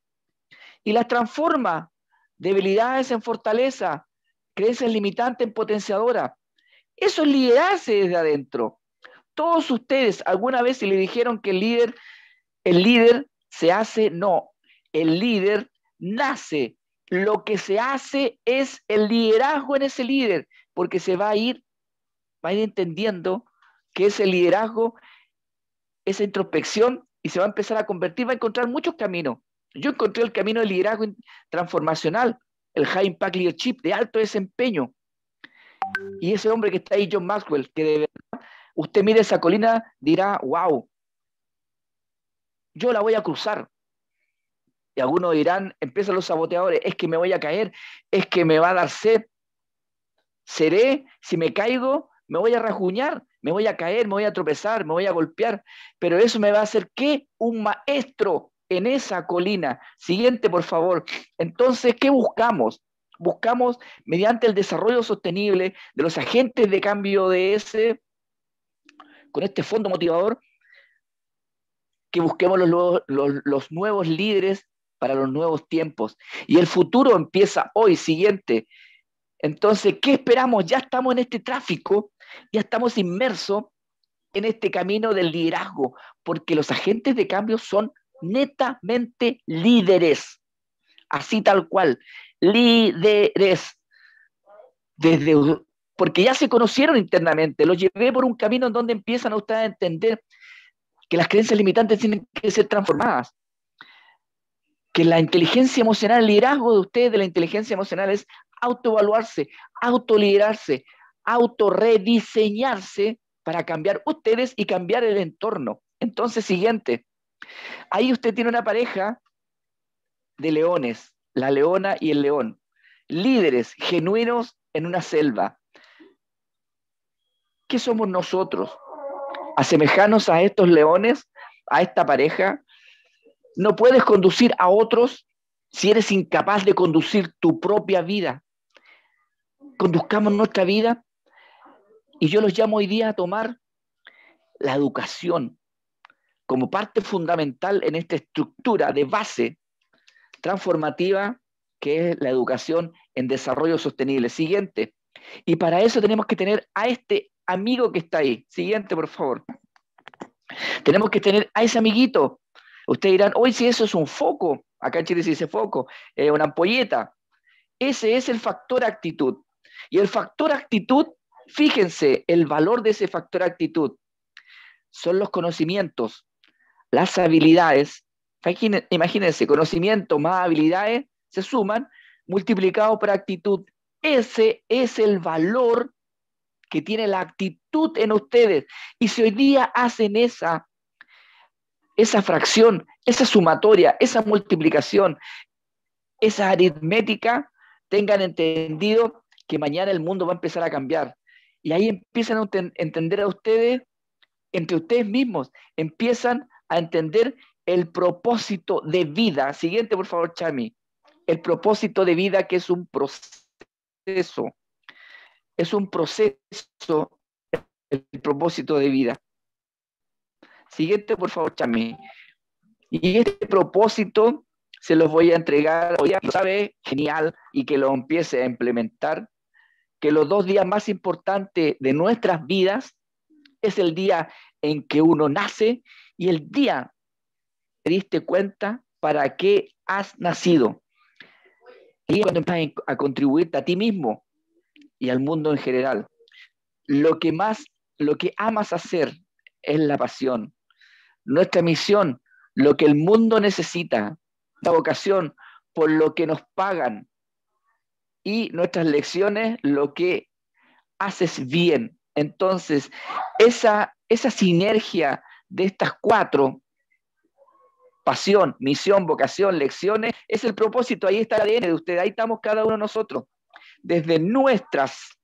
y las transforma debilidades en fortaleza, creencias limitantes en potenciadora. Eso es liderarse desde adentro. Todos ustedes alguna vez se le dijeron que el líder, el líder se hace, no, el líder nace. Lo que se hace es el liderazgo en ese líder, porque se va a ir, va a ir entendiendo que ese liderazgo, esa introspección, y se va a empezar a convertir, va a encontrar muchos caminos. Yo encontré el camino del liderazgo transformacional, el High Impact Leadership de alto desempeño. Y ese hombre que está ahí, John Maxwell, que de verdad usted mire esa colina, dirá, wow, yo la voy a cruzar. Y algunos dirán, empiezan los saboteadores, es que me voy a caer, es que me va a dar sed. Seré, si me caigo, me voy a rajuñar, me voy a caer, me voy a tropezar, me voy a golpear, pero eso me va a hacer que un maestro en esa colina. Siguiente, por favor. Entonces, ¿qué buscamos? Buscamos, mediante el desarrollo sostenible de los agentes de cambio de ese, con este fondo motivador, que busquemos los, los nuevos líderes para los nuevos tiempos. Y el futuro empieza hoy, siguiente. Entonces, ¿qué esperamos? Ya estamos en este tráfico ya estamos inmersos en este camino del liderazgo, porque los agentes de cambio son netamente líderes, así tal cual, líderes. Desde, porque ya se conocieron internamente, los llevé por un camino en donde empiezan a ustedes a entender que las creencias limitantes tienen que ser transformadas, que la inteligencia emocional, el liderazgo de ustedes de la inteligencia emocional es autoevaluarse, autoliderarse, autorrediseñarse para cambiar ustedes y cambiar el entorno. Entonces, siguiente. Ahí usted tiene una pareja de leones, la leona y el león, líderes genuinos en una selva. ¿Qué somos nosotros? Asemejanos a estos leones, a esta pareja. No puedes conducir a otros si eres incapaz de conducir tu propia vida. Conduzcamos nuestra vida y yo los llamo hoy día a tomar la educación como parte fundamental en esta estructura de base transformativa que es la educación en desarrollo sostenible. Siguiente. Y para eso tenemos que tener a este amigo que está ahí. Siguiente, por favor. Tenemos que tener a ese amiguito. Ustedes dirán, hoy si eso es un foco, acá en Chile se dice foco, una ampolleta. Ese es el factor actitud. Y el factor actitud Fíjense el valor de ese factor actitud. Son los conocimientos, las habilidades. Imagínense, conocimiento más habilidades se suman multiplicado por actitud. Ese es el valor que tiene la actitud en ustedes. Y si hoy día hacen esa, esa fracción, esa sumatoria, esa multiplicación, esa aritmética, tengan entendido que mañana el mundo va a empezar a cambiar. Y ahí empiezan a entender a ustedes, entre ustedes mismos, empiezan a entender el propósito de vida. Siguiente, por favor, Chami. El propósito de vida que es un proceso. Es un proceso el propósito de vida. Siguiente, por favor, Chami. Y este propósito se los voy a entregar, hoy ya lo sabe, genial, y que lo empiece a implementar que los dos días más importantes de nuestras vidas es el día en que uno nace y el día que diste cuenta para qué has nacido. Y cuando empiezas a contribuirte a ti mismo y al mundo en general. Lo que más, lo que amas hacer es la pasión. Nuestra misión, lo que el mundo necesita, la vocación, por lo que nos pagan, y nuestras lecciones lo que haces bien. Entonces, esa, esa sinergia de estas cuatro, pasión, misión, vocación, lecciones, es el propósito, ahí está el ADN de usted, ahí estamos cada uno de nosotros. Desde nuestras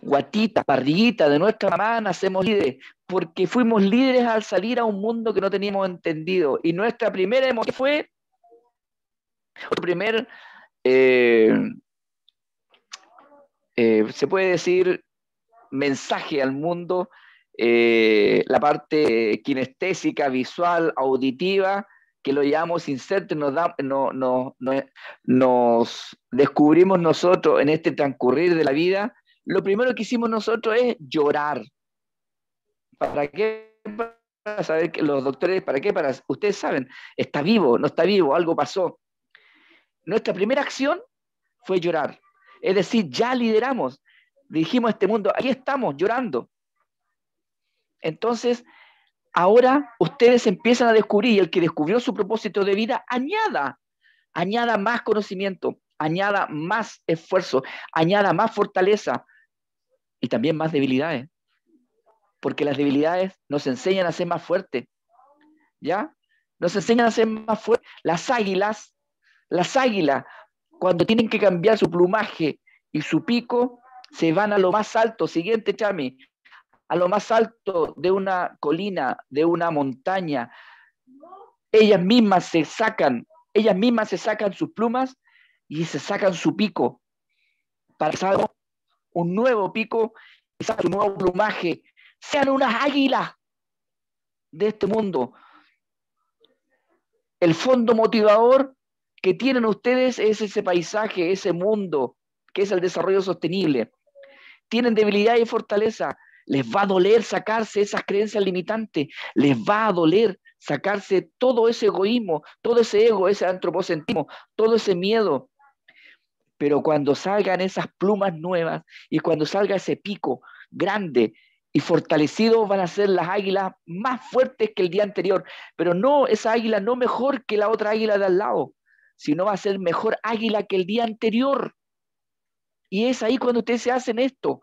guatitas, parrillitas de nuestra mamá, nacemos líderes, porque fuimos líderes al salir a un mundo que no teníamos entendido. Y nuestra primera emoción fue, El primer eh, eh, se puede decir, mensaje al mundo, eh, la parte kinestésica, visual, auditiva, que lo llamamos insert, nos, da, nos descubrimos nosotros en este transcurrir de la vida, lo primero que hicimos nosotros es llorar. ¿Para qué? Para saber que los doctores, ¿para qué? Para, ustedes saben, está vivo, no está vivo, algo pasó nuestra primera acción fue llorar. Es decir, ya lideramos, dijimos este mundo, ahí estamos llorando. Entonces, ahora ustedes empiezan a descubrir, y el que descubrió su propósito de vida, añada, añada más conocimiento, añada más esfuerzo, añada más fortaleza y también más debilidades. Porque las debilidades nos enseñan a ser más fuertes. ¿Ya? Nos enseñan a ser más fuertes. Las águilas las águilas, cuando tienen que cambiar su plumaje y su pico, se van a lo más alto, siguiente chami, a lo más alto de una colina, de una montaña. Ellas mismas se sacan, ellas mismas se sacan sus plumas y se sacan su pico. Pasado un nuevo pico y nuevo plumaje. Sean unas águilas de este mundo. El fondo motivador que tienen ustedes es ese paisaje, ese mundo, que es el desarrollo sostenible. Tienen debilidad y fortaleza. Les va a doler sacarse esas creencias limitantes. Les va a doler sacarse todo ese egoísmo, todo ese ego, ese antropocentrismo, todo ese miedo. Pero cuando salgan esas plumas nuevas y cuando salga ese pico grande y fortalecido, van a ser las águilas más fuertes que el día anterior. Pero no, esa águila no mejor que la otra águila de al lado. Si no va a ser mejor águila que el día anterior. Y es ahí cuando ustedes se hacen esto.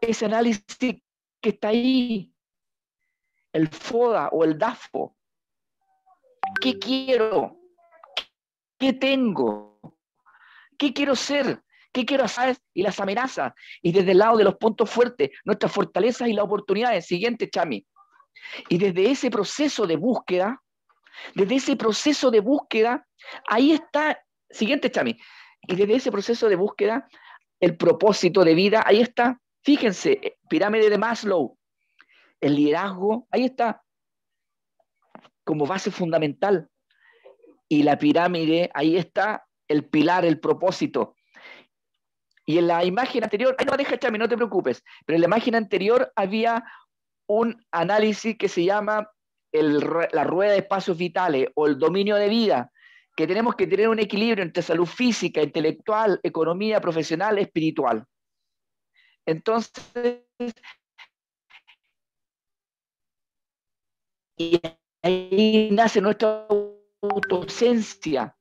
Ese análisis que está ahí, el FODA o el DAFO. ¿Qué quiero? ¿Qué tengo? ¿Qué quiero ser? ¿Qué quiero hacer? Y las amenazas. Y desde el lado de los puntos fuertes, nuestras fortalezas y las oportunidades. Siguiente, Chami. Y desde ese proceso de búsqueda, desde ese proceso de búsqueda, ahí está, siguiente Chami, y desde ese proceso de búsqueda, el propósito de vida, ahí está, fíjense, eh, pirámide de Maslow, el liderazgo, ahí está, como base fundamental. Y la pirámide, ahí está el pilar, el propósito. Y en la imagen anterior, ahí no deja Chami, no te preocupes, pero en la imagen anterior había un análisis que se llama la rueda de espacios vitales o el dominio de vida, que tenemos que tener un equilibrio entre salud física, intelectual, economía profesional, espiritual. Entonces, y ahí nace nuestra autoesencia,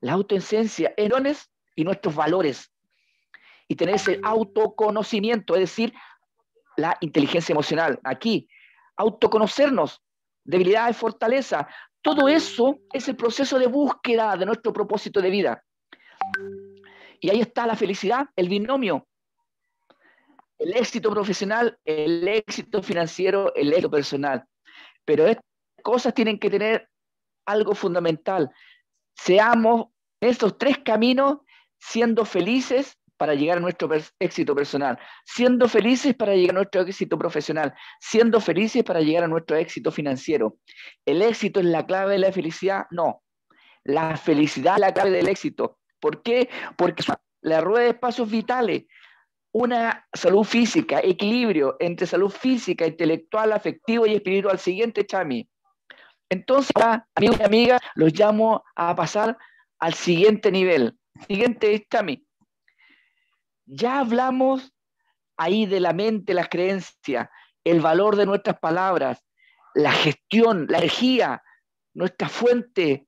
la autoesencia, herones y nuestros valores. Y tener ese autoconocimiento, es decir, la inteligencia emocional. Aquí, autoconocernos, Debilidad debilidades, fortaleza. Todo eso es el proceso de búsqueda de nuestro propósito de vida. Y ahí está la felicidad, el binomio. El éxito profesional, el éxito financiero, el éxito personal. Pero estas cosas tienen que tener algo fundamental. Seamos en estos tres caminos siendo felices para llegar a nuestro éxito personal, siendo felices para llegar a nuestro éxito profesional, siendo felices para llegar a nuestro éxito financiero. ¿El éxito es la clave de la felicidad? No. La felicidad es la clave del éxito. ¿Por qué? Porque la rueda de pasos vitales, una salud física, equilibrio entre salud física, intelectual, afectivo y espiritual. Siguiente, Chami. Entonces, amigos y amigas, los llamo a pasar al siguiente nivel. Siguiente, Chami. Ya hablamos ahí de la mente, las creencias, el valor de nuestras palabras, la gestión, la energía, nuestra fuente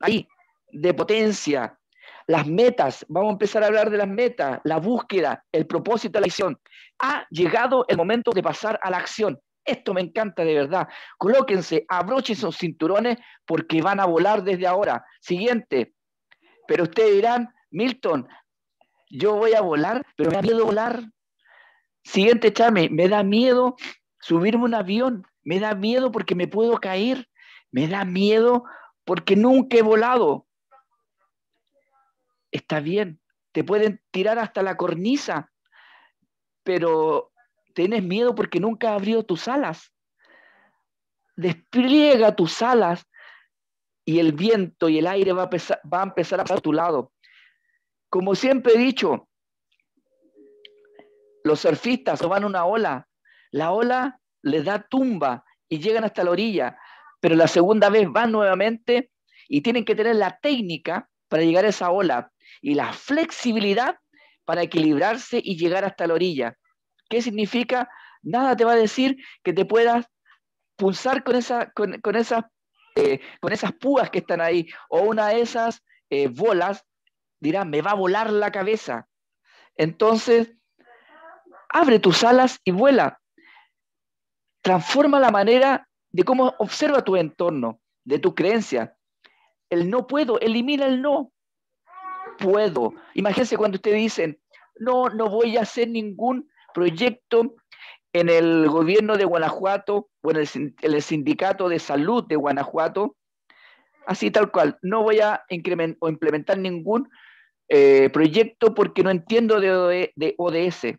ahí de potencia, las metas, vamos a empezar a hablar de las metas, la búsqueda, el propósito, la visión. Ha llegado el momento de pasar a la acción. Esto me encanta de verdad. Colóquense, abrochen sus cinturones porque van a volar desde ahora. Siguiente. Pero ustedes dirán, Milton, yo voy a volar, pero me da miedo volar. Siguiente chame, me da miedo subirme un avión, me da miedo porque me puedo caer, me da miedo porque nunca he volado. Está bien, te pueden tirar hasta la cornisa, pero tienes miedo porque nunca has abrido tus alas. Despliega tus alas y el viento y el aire va a, va a empezar a pasar a tu lado. Como siempre he dicho, los surfistas van una ola, la ola les da tumba y llegan hasta la orilla, pero la segunda vez van nuevamente y tienen que tener la técnica para llegar a esa ola y la flexibilidad para equilibrarse y llegar hasta la orilla. ¿Qué significa? Nada te va a decir que te puedas pulsar con, con, esas, eh, con esas púas que están ahí o una de esas eh, bolas dirá, me va a volar la cabeza. Entonces, abre tus alas y vuela. Transforma la manera de cómo observa tu entorno, de tu creencia. El no puedo, elimina el no. Puedo. Imagínense cuando ustedes dicen, no, no voy a hacer ningún proyecto en el gobierno de Guanajuato o en el, sindicato de salud de Guanajuato, así tal cual, no voy a implementar ningún eh, proyecto porque no entiendo de, ODS.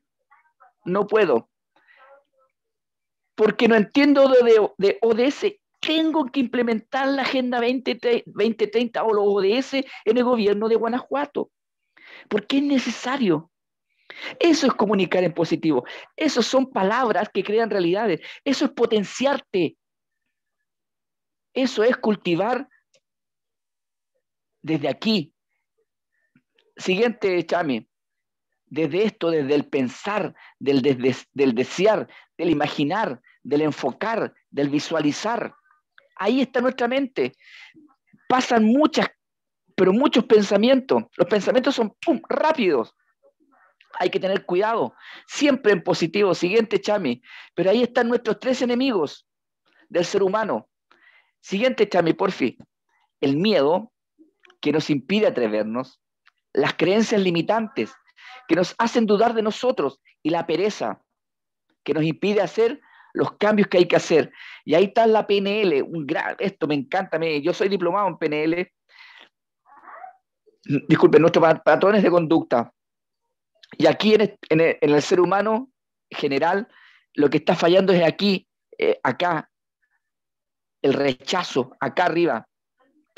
No puedo. Porque no entiendo de, ODS. Tengo que implementar la Agenda 2030 o los ODS en el gobierno de Guanajuato. Porque es necesario. Eso es comunicar en positivo. eso son palabras que crean realidades. Eso es potenciarte. Eso es cultivar desde aquí Siguiente, Chami. Desde esto, desde el pensar, del, del desear, del imaginar, del enfocar, del visualizar. Ahí está nuestra mente. Pasan muchas, pero muchos pensamientos. Los pensamientos son rápidos. Hay que tener cuidado. Siempre en positivo. Siguiente, Chami. Pero ahí están nuestros tres enemigos del ser humano. Siguiente, Chami, por fin. El miedo que nos impide atrevernos las creencias limitantes que nos hacen dudar de nosotros y la pereza que nos impide hacer los cambios que hay que hacer. Y ahí está la PNL, un gran, esto me encanta, yo soy diplomado en PNL. Disculpen, nuestros patrones de conducta. Y aquí en el, ser humano general, lo que está fallando es aquí, eh, acá, el rechazo, acá arriba,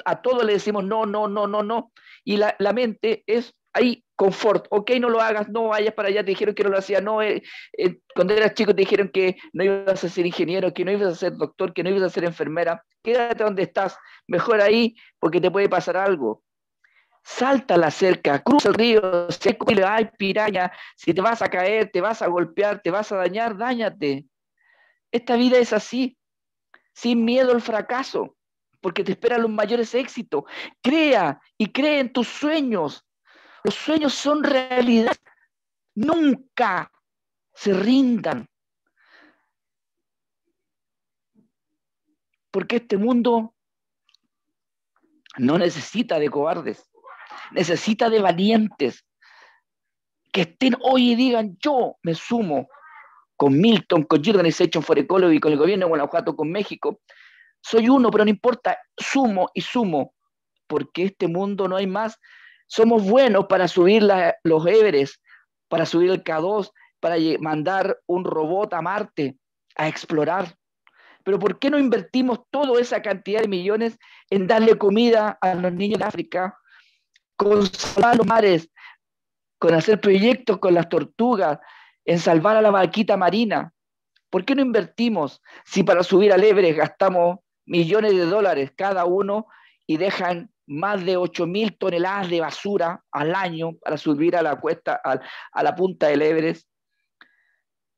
a todos le decimos no, no, no, no, no. Y la, mente es ahí, confort. Ok, no lo hagas, no vayas para allá, te dijeron que no lo hacía, no. Eh, eh, cuando eras chico te dijeron que no ibas a ser ingeniero, que no ibas a ser doctor, que no ibas a ser enfermera. Quédate donde estás, mejor ahí, porque te puede pasar algo. Salta la cerca, cruza el río, seco hay, hay piraña, si te vas a caer, te vas a golpear, te vas a dañar, dañate. Esta vida es así, sin miedo al fracaso porque te esperan los mayores éxitos. Crea y cree en tus sueños. Los sueños son realidad. Nunca se rindan. Porque este mundo no necesita de cobardes, necesita de valientes que estén hoy y digan, yo me sumo con Milton, con Jordan Session for y con el gobierno de Guanajuato, con México, soy uno, pero no importa, sumo y sumo, porque este mundo no hay más. Somos buenos para subir los Everest, para subir el K2, para mandar un robot a Marte a explorar. Pero ¿por qué no invertimos toda esa cantidad de millones en darle comida a los niños de África, con salvar los mares, con hacer proyectos con las tortugas, en salvar a la barquita marina? ¿Por qué no invertimos si para subir al Everest gastamos millones de dólares cada uno y dejan más de 8 mil toneladas de basura al año para subir a la cuesta, a, la punta del Everest.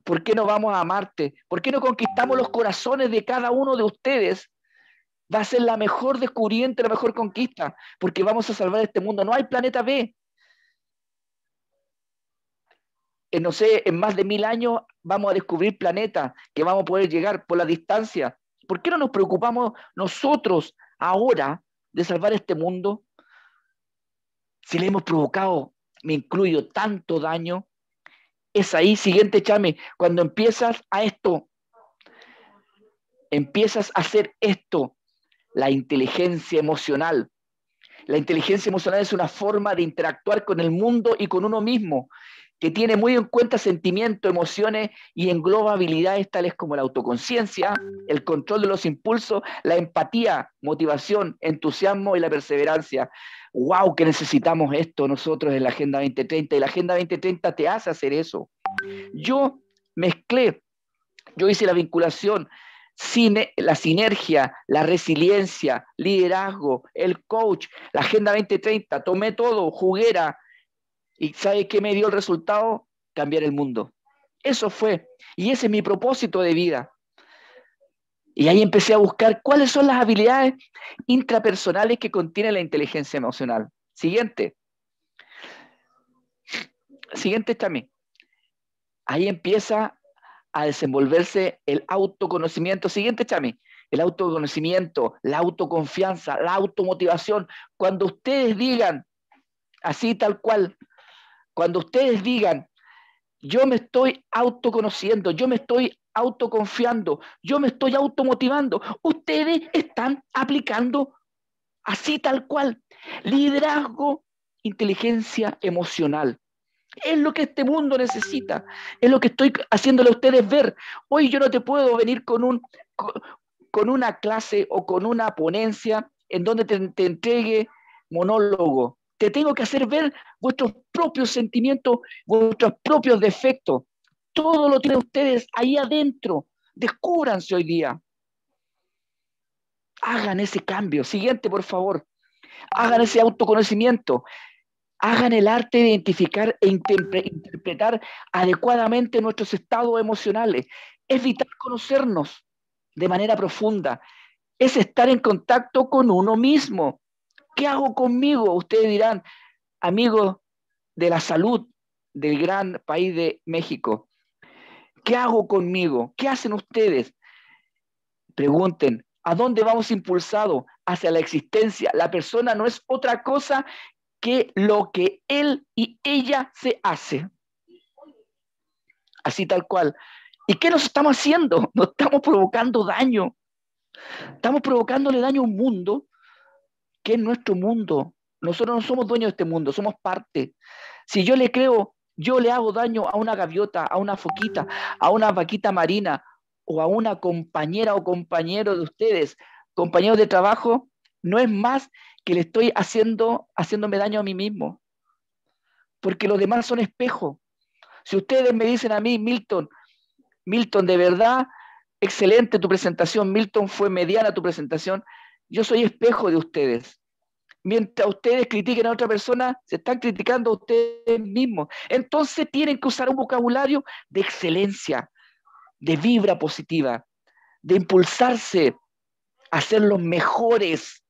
¿Por qué no vamos a Marte? ¿Por qué no conquistamos los corazones de cada uno de ustedes? Va a ser la mejor descubriente, la mejor conquista, porque vamos a salvar este mundo. No hay planeta B. no sé, en más de mil años vamos a descubrir planetas que vamos a poder llegar por la distancia. ¿Por qué no nos preocupamos nosotros ahora de salvar este mundo? Si le hemos provocado, me incluyo, tanto daño, es ahí, siguiente chame, cuando empiezas a esto, empiezas a hacer esto, la inteligencia emocional. La inteligencia emocional es una forma de interactuar con el mundo y con uno mismo que tiene muy en cuenta sentimientos, emociones y engloba habilidades tales como la autoconciencia, el control de los impulsos, la empatía, motivación, entusiasmo y la perseverancia. ¡Wow! Que necesitamos esto nosotros en la Agenda 2030 y la Agenda 2030 te hace hacer eso. Yo mezclé, yo hice la vinculación Cine, la sinergia, la resiliencia, liderazgo, el coach, la Agenda 2030, tomé todo, juguera, ¿Y sabe qué me dio el resultado? Cambiar el mundo. Eso fue. Y ese es mi propósito de vida. Y ahí empecé a buscar cuáles son las habilidades intrapersonales que contiene la inteligencia emocional. Siguiente. Siguiente Chami. Ahí empieza a desenvolverse el autoconocimiento. Siguiente, Chami, el autoconocimiento, la autoconfianza, la automotivación. Cuando ustedes digan así tal cual, cuando ustedes digan, yo me estoy autoconociendo, yo me estoy autoconfiando, yo me estoy automotivando, ustedes están aplicando así tal cual liderazgo, inteligencia emocional. Es lo que este mundo necesita. Es lo que estoy haciéndole a ustedes ver. Hoy yo no te puedo venir con, un, con una clase o con una ponencia en donde te entregue monólogo, te tengo que hacer ver vuestros propios sentimientos, vuestros propios defectos. Todo lo tienen ustedes ahí adentro. Descúbranse hoy día. Hagan ese cambio. Siguiente, por favor. Hagan ese autoconocimiento. Hagan el arte de identificar e interpretar adecuadamente nuestros estados emocionales. Es vital conocernos de manera profunda. Es estar en contacto con uno mismo. ¿Qué hago conmigo? Ustedes dirán, amigos de la salud del gran país de México, ¿qué hago conmigo? ¿Qué hacen ustedes? Pregunten, ¿a dónde vamos impulsados? Hacia la existencia. La persona no es otra cosa que lo que él y ella se hace. Así tal cual. ¿Y qué nos estamos haciendo? Nos estamos provocando daño. Estamos provocándole daño a un mundo que es nuestro mundo. Nosotros no somos dueños de este mundo, somos parte. Si yo le creo, yo le hago daño a una gaviota, a una foquita, a una vaquita marina o a una compañera o compañero de ustedes, compañeros de trabajo, no es más que le estoy haciendo, haciéndome daño a mí mismo. Porque los demás son espejo. Si ustedes me dicen a mí, Milton, Milton, de verdad, excelente tu presentación, Milton, fue mediana tu presentación, yo soy espejo de ustedes. Mientras ustedes critiquen a otra persona, se están criticando a ustedes mismos. Entonces tienen que usar un vocabulario de excelencia, de vibra positiva, de impulsarse a ser los mejores.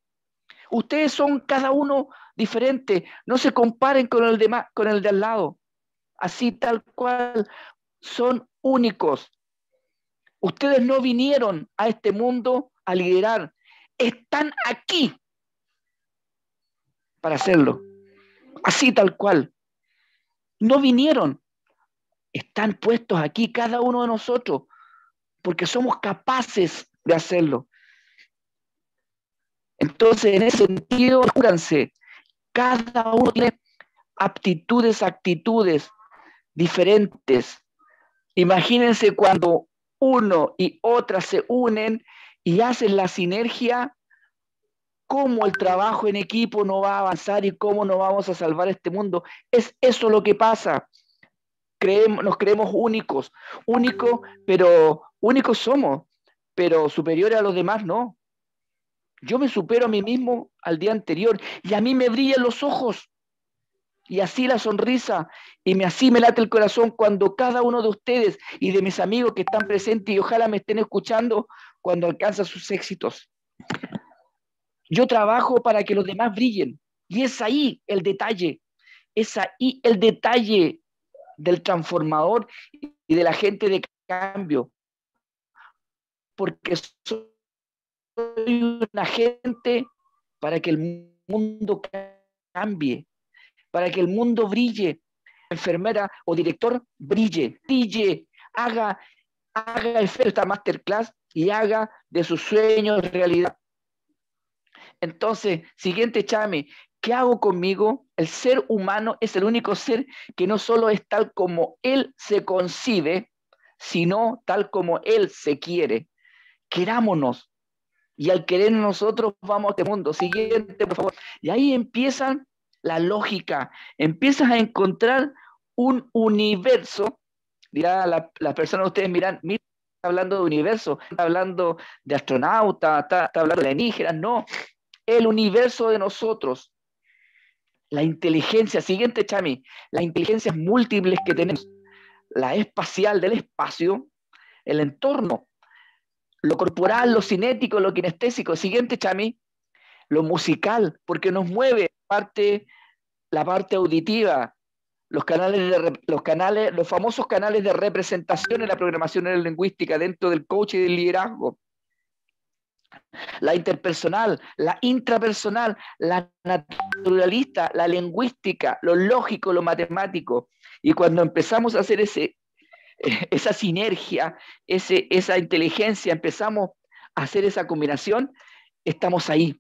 Ustedes son cada uno diferente. No se comparen con el, de, con el de al lado. Así tal cual. Son únicos. Ustedes no vinieron a este mundo a liderar, están aquí para hacerlo. Así tal cual. No vinieron. Están puestos aquí cada uno de nosotros porque somos capaces de hacerlo. Entonces, en ese sentido, júganse. Cada uno tiene aptitudes, actitudes diferentes. Imagínense cuando uno y otra se unen y hacen la sinergia, cómo el trabajo en equipo no va a avanzar y cómo no vamos a salvar este mundo. Es eso lo que pasa. Creemos, nos creemos únicos, únicos, pero únicos somos, pero superiores a los demás no. Yo me supero a mí mismo al día anterior y a mí me brillan los ojos. Y así la sonrisa, y me, así me late el corazón cuando cada uno de ustedes y de mis amigos que están presentes y ojalá me estén escuchando cuando alcanza sus éxitos. Yo trabajo para que los demás brillen. Y es ahí el detalle, es ahí el detalle del transformador y de la gente de cambio. Porque soy un agente para que el mundo cambie para que el mundo brille. Enfermera o director, brille, brille, haga, haga esta masterclass y haga de sus sueños realidad. Entonces, siguiente chame, ¿qué hago conmigo? El ser humano es el único ser que no solo es tal como él se concibe, sino tal como él se quiere. Querámonos. Y al querer nosotros vamos a este mundo. Siguiente, por favor. Y ahí empiezan la lógica, empiezas a encontrar un universo, Dirá las la personas, ustedes miran, mira, está hablando de universo, está hablando de astronauta, está, hablando de alienígenas, no, el universo de nosotros, la inteligencia, siguiente Chami, las inteligencias múltiples que tenemos, la espacial del espacio, el entorno, lo corporal, lo cinético, lo kinestésico, siguiente Chami, lo musical, porque nos mueve, parte, la parte auditiva, los canales, los canales, los famosos canales de representación en la programación en lingüística dentro del coaching y del liderazgo. La interpersonal, la intrapersonal, la naturalista, la lingüística, lo lógico, lo matemático. Y cuando empezamos a hacer ese, eh, esa sinergia, ese, esa inteligencia, empezamos a hacer esa combinación, estamos ahí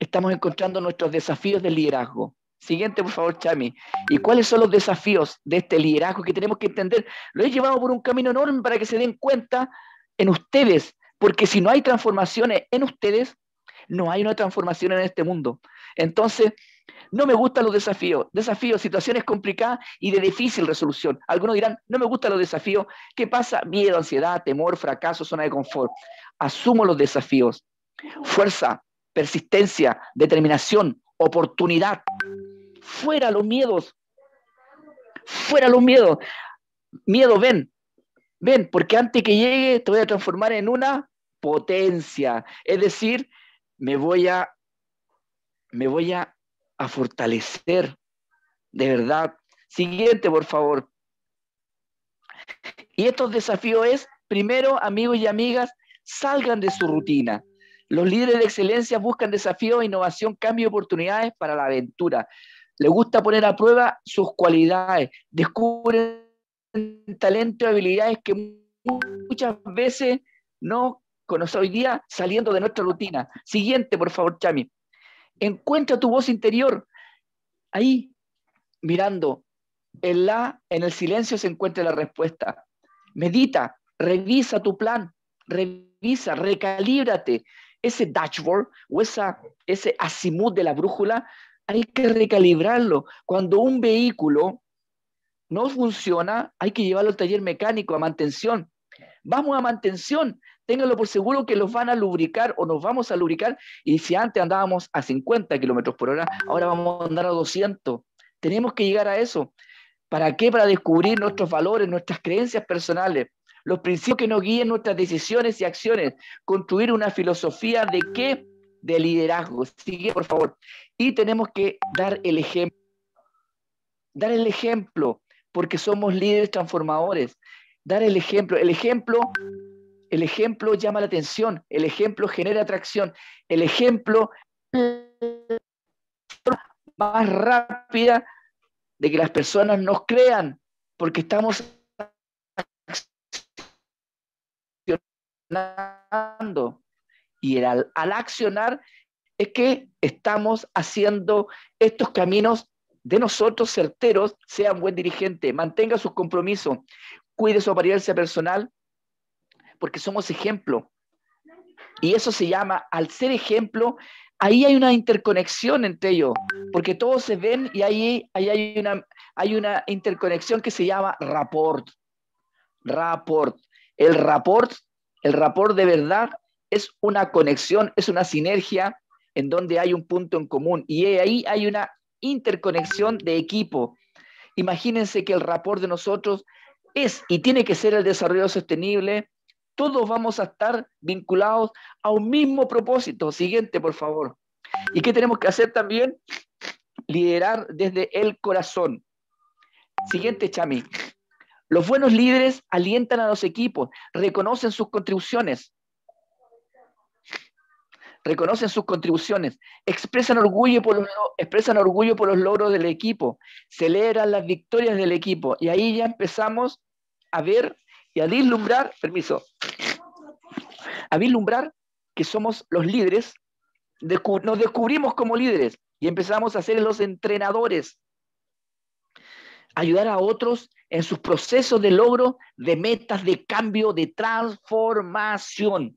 estamos encontrando nuestros desafíos de liderazgo. Siguiente, por favor, Chami. ¿Y cuáles son los desafíos de este liderazgo que tenemos que entender? Lo he llevado por un camino enorme para que se den cuenta en ustedes, porque si no hay transformaciones en ustedes, no hay una transformación en este mundo. Entonces, no me gustan los desafíos, desafíos, situaciones complicadas y de difícil resolución. Algunos dirán, no me gustan los desafíos. ¿Qué pasa? Miedo, ansiedad, temor, fracaso, zona de confort. Asumo los desafíos. Fuerza, persistencia, determinación, oportunidad. Fuera los miedos. Fuera los miedos. Miedo, ven. Ven, porque antes que llegue te voy a transformar en una potencia. Es decir, me voy a, me voy a, fortalecer. De verdad. Siguiente, por favor. Y estos desafíos es, primero, amigos y amigas, salgan de su rutina. Los líderes de excelencia buscan desafíos, innovación, cambio y oportunidades para la aventura. Le gusta poner a prueba sus cualidades, descubren talentos y habilidades que muchas veces no conocemos hoy día saliendo de nuestra rutina. Siguiente, por favor, Chami. Encuentra tu voz interior ahí, mirando. En, la, en el silencio se encuentra la respuesta. Medita, revisa tu plan, revisa, recalíbrate, ese dashboard o esa, ese azimut de la brújula, hay que recalibrarlo. Cuando un vehículo no funciona, hay que llevarlo al taller mecánico, a mantención. Vamos a mantención, ténganlo por seguro que los van a lubricar o nos vamos a lubricar. Y si antes andábamos a 50 kilómetros por hora, ahora vamos a andar a 200. Tenemos que llegar a eso. ¿Para qué? Para descubrir nuestros valores, nuestras creencias personales los principios que nos guíen nuestras decisiones y acciones, construir una filosofía de qué, de liderazgo. Sigue, por favor. Y tenemos que dar el ejemplo. Dar el ejemplo, porque somos líderes transformadores. Dar el ejemplo. El ejemplo, el ejemplo llama la atención, el ejemplo genera atracción, el ejemplo más rápida de que las personas nos crean, porque estamos Y al, accionar es que estamos haciendo estos caminos de nosotros certeros, sea un buen dirigente, mantenga sus compromisos, cuide su apariencia personal, porque somos ejemplo. Y eso se llama, al ser ejemplo, ahí hay una interconexión entre ellos, porque todos se ven y ahí, ahí hay, una, hay una interconexión que se llama rapport. Rapport. El rapport el rapport de verdad es una conexión, es una sinergia en donde hay un punto en común y ahí hay una interconexión de equipo. Imagínense que el rapport de nosotros es y tiene que ser el desarrollo sostenible. Todos vamos a estar vinculados a un mismo propósito. Siguiente, por favor. ¿Y qué tenemos que hacer también? Liderar desde el corazón. Siguiente, Chami. Los buenos líderes alientan a los equipos, reconocen sus contribuciones, reconocen sus contribuciones, expresan orgullo, por los, expresan orgullo por los logros del equipo, celebran las victorias del equipo. Y ahí ya empezamos a ver y a vislumbrar, permiso, a vislumbrar que somos los líderes, nos descubrimos como líderes y empezamos a ser los entrenadores ayudar a otros en sus procesos de logro, de metas, de cambio, de transformación.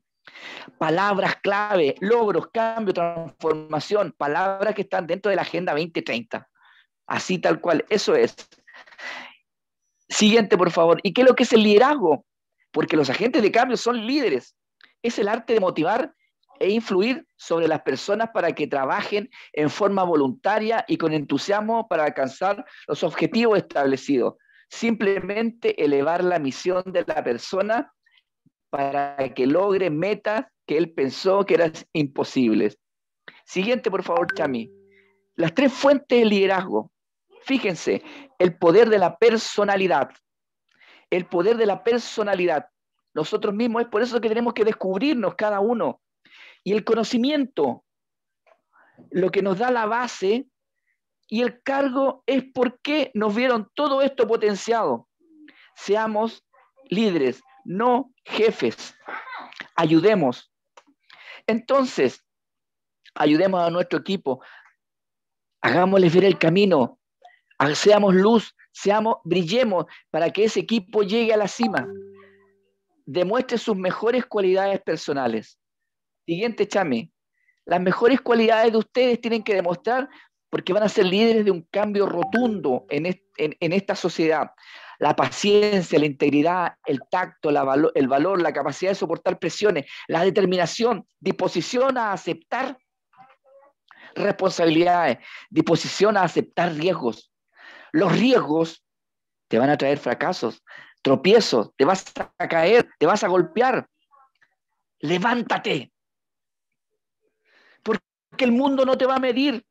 Palabras clave, logros, cambio, transformación, palabras que están dentro de la Agenda 2030. Así tal cual, eso es. Siguiente, por favor. ¿Y qué es lo que es el liderazgo? Porque los agentes de cambio son líderes. Es el arte de motivar e influir sobre las personas para que trabajen en forma voluntaria y con entusiasmo para alcanzar los objetivos establecidos. Simplemente elevar la misión de la persona para que logre metas que él pensó que eran imposibles. Siguiente, por favor, Chami. Las tres fuentes de liderazgo. Fíjense, el poder de la personalidad. El poder de la personalidad. Nosotros mismos, es por eso que tenemos que descubrirnos cada uno, y el conocimiento, lo que nos da la base y el cargo es por qué nos vieron todo esto potenciado. Seamos líderes, no jefes. Ayudemos. Entonces, ayudemos a nuestro equipo. Hagámosles ver el camino. Seamos luz, seamos, brillemos para que ese equipo llegue a la cima. Demuestre sus mejores cualidades personales. Siguiente chame. Las mejores cualidades de ustedes tienen que demostrar porque van a ser líderes de un cambio rotundo en, esta sociedad. La paciencia, la integridad, el tacto, el valor, la capacidad de soportar presiones, la determinación, disposición a aceptar responsabilidades, disposición a aceptar riesgos. Los riesgos te van a traer fracasos, tropiezos, te vas a caer, te vas a golpear. Levántate, que el mundo no te va a medir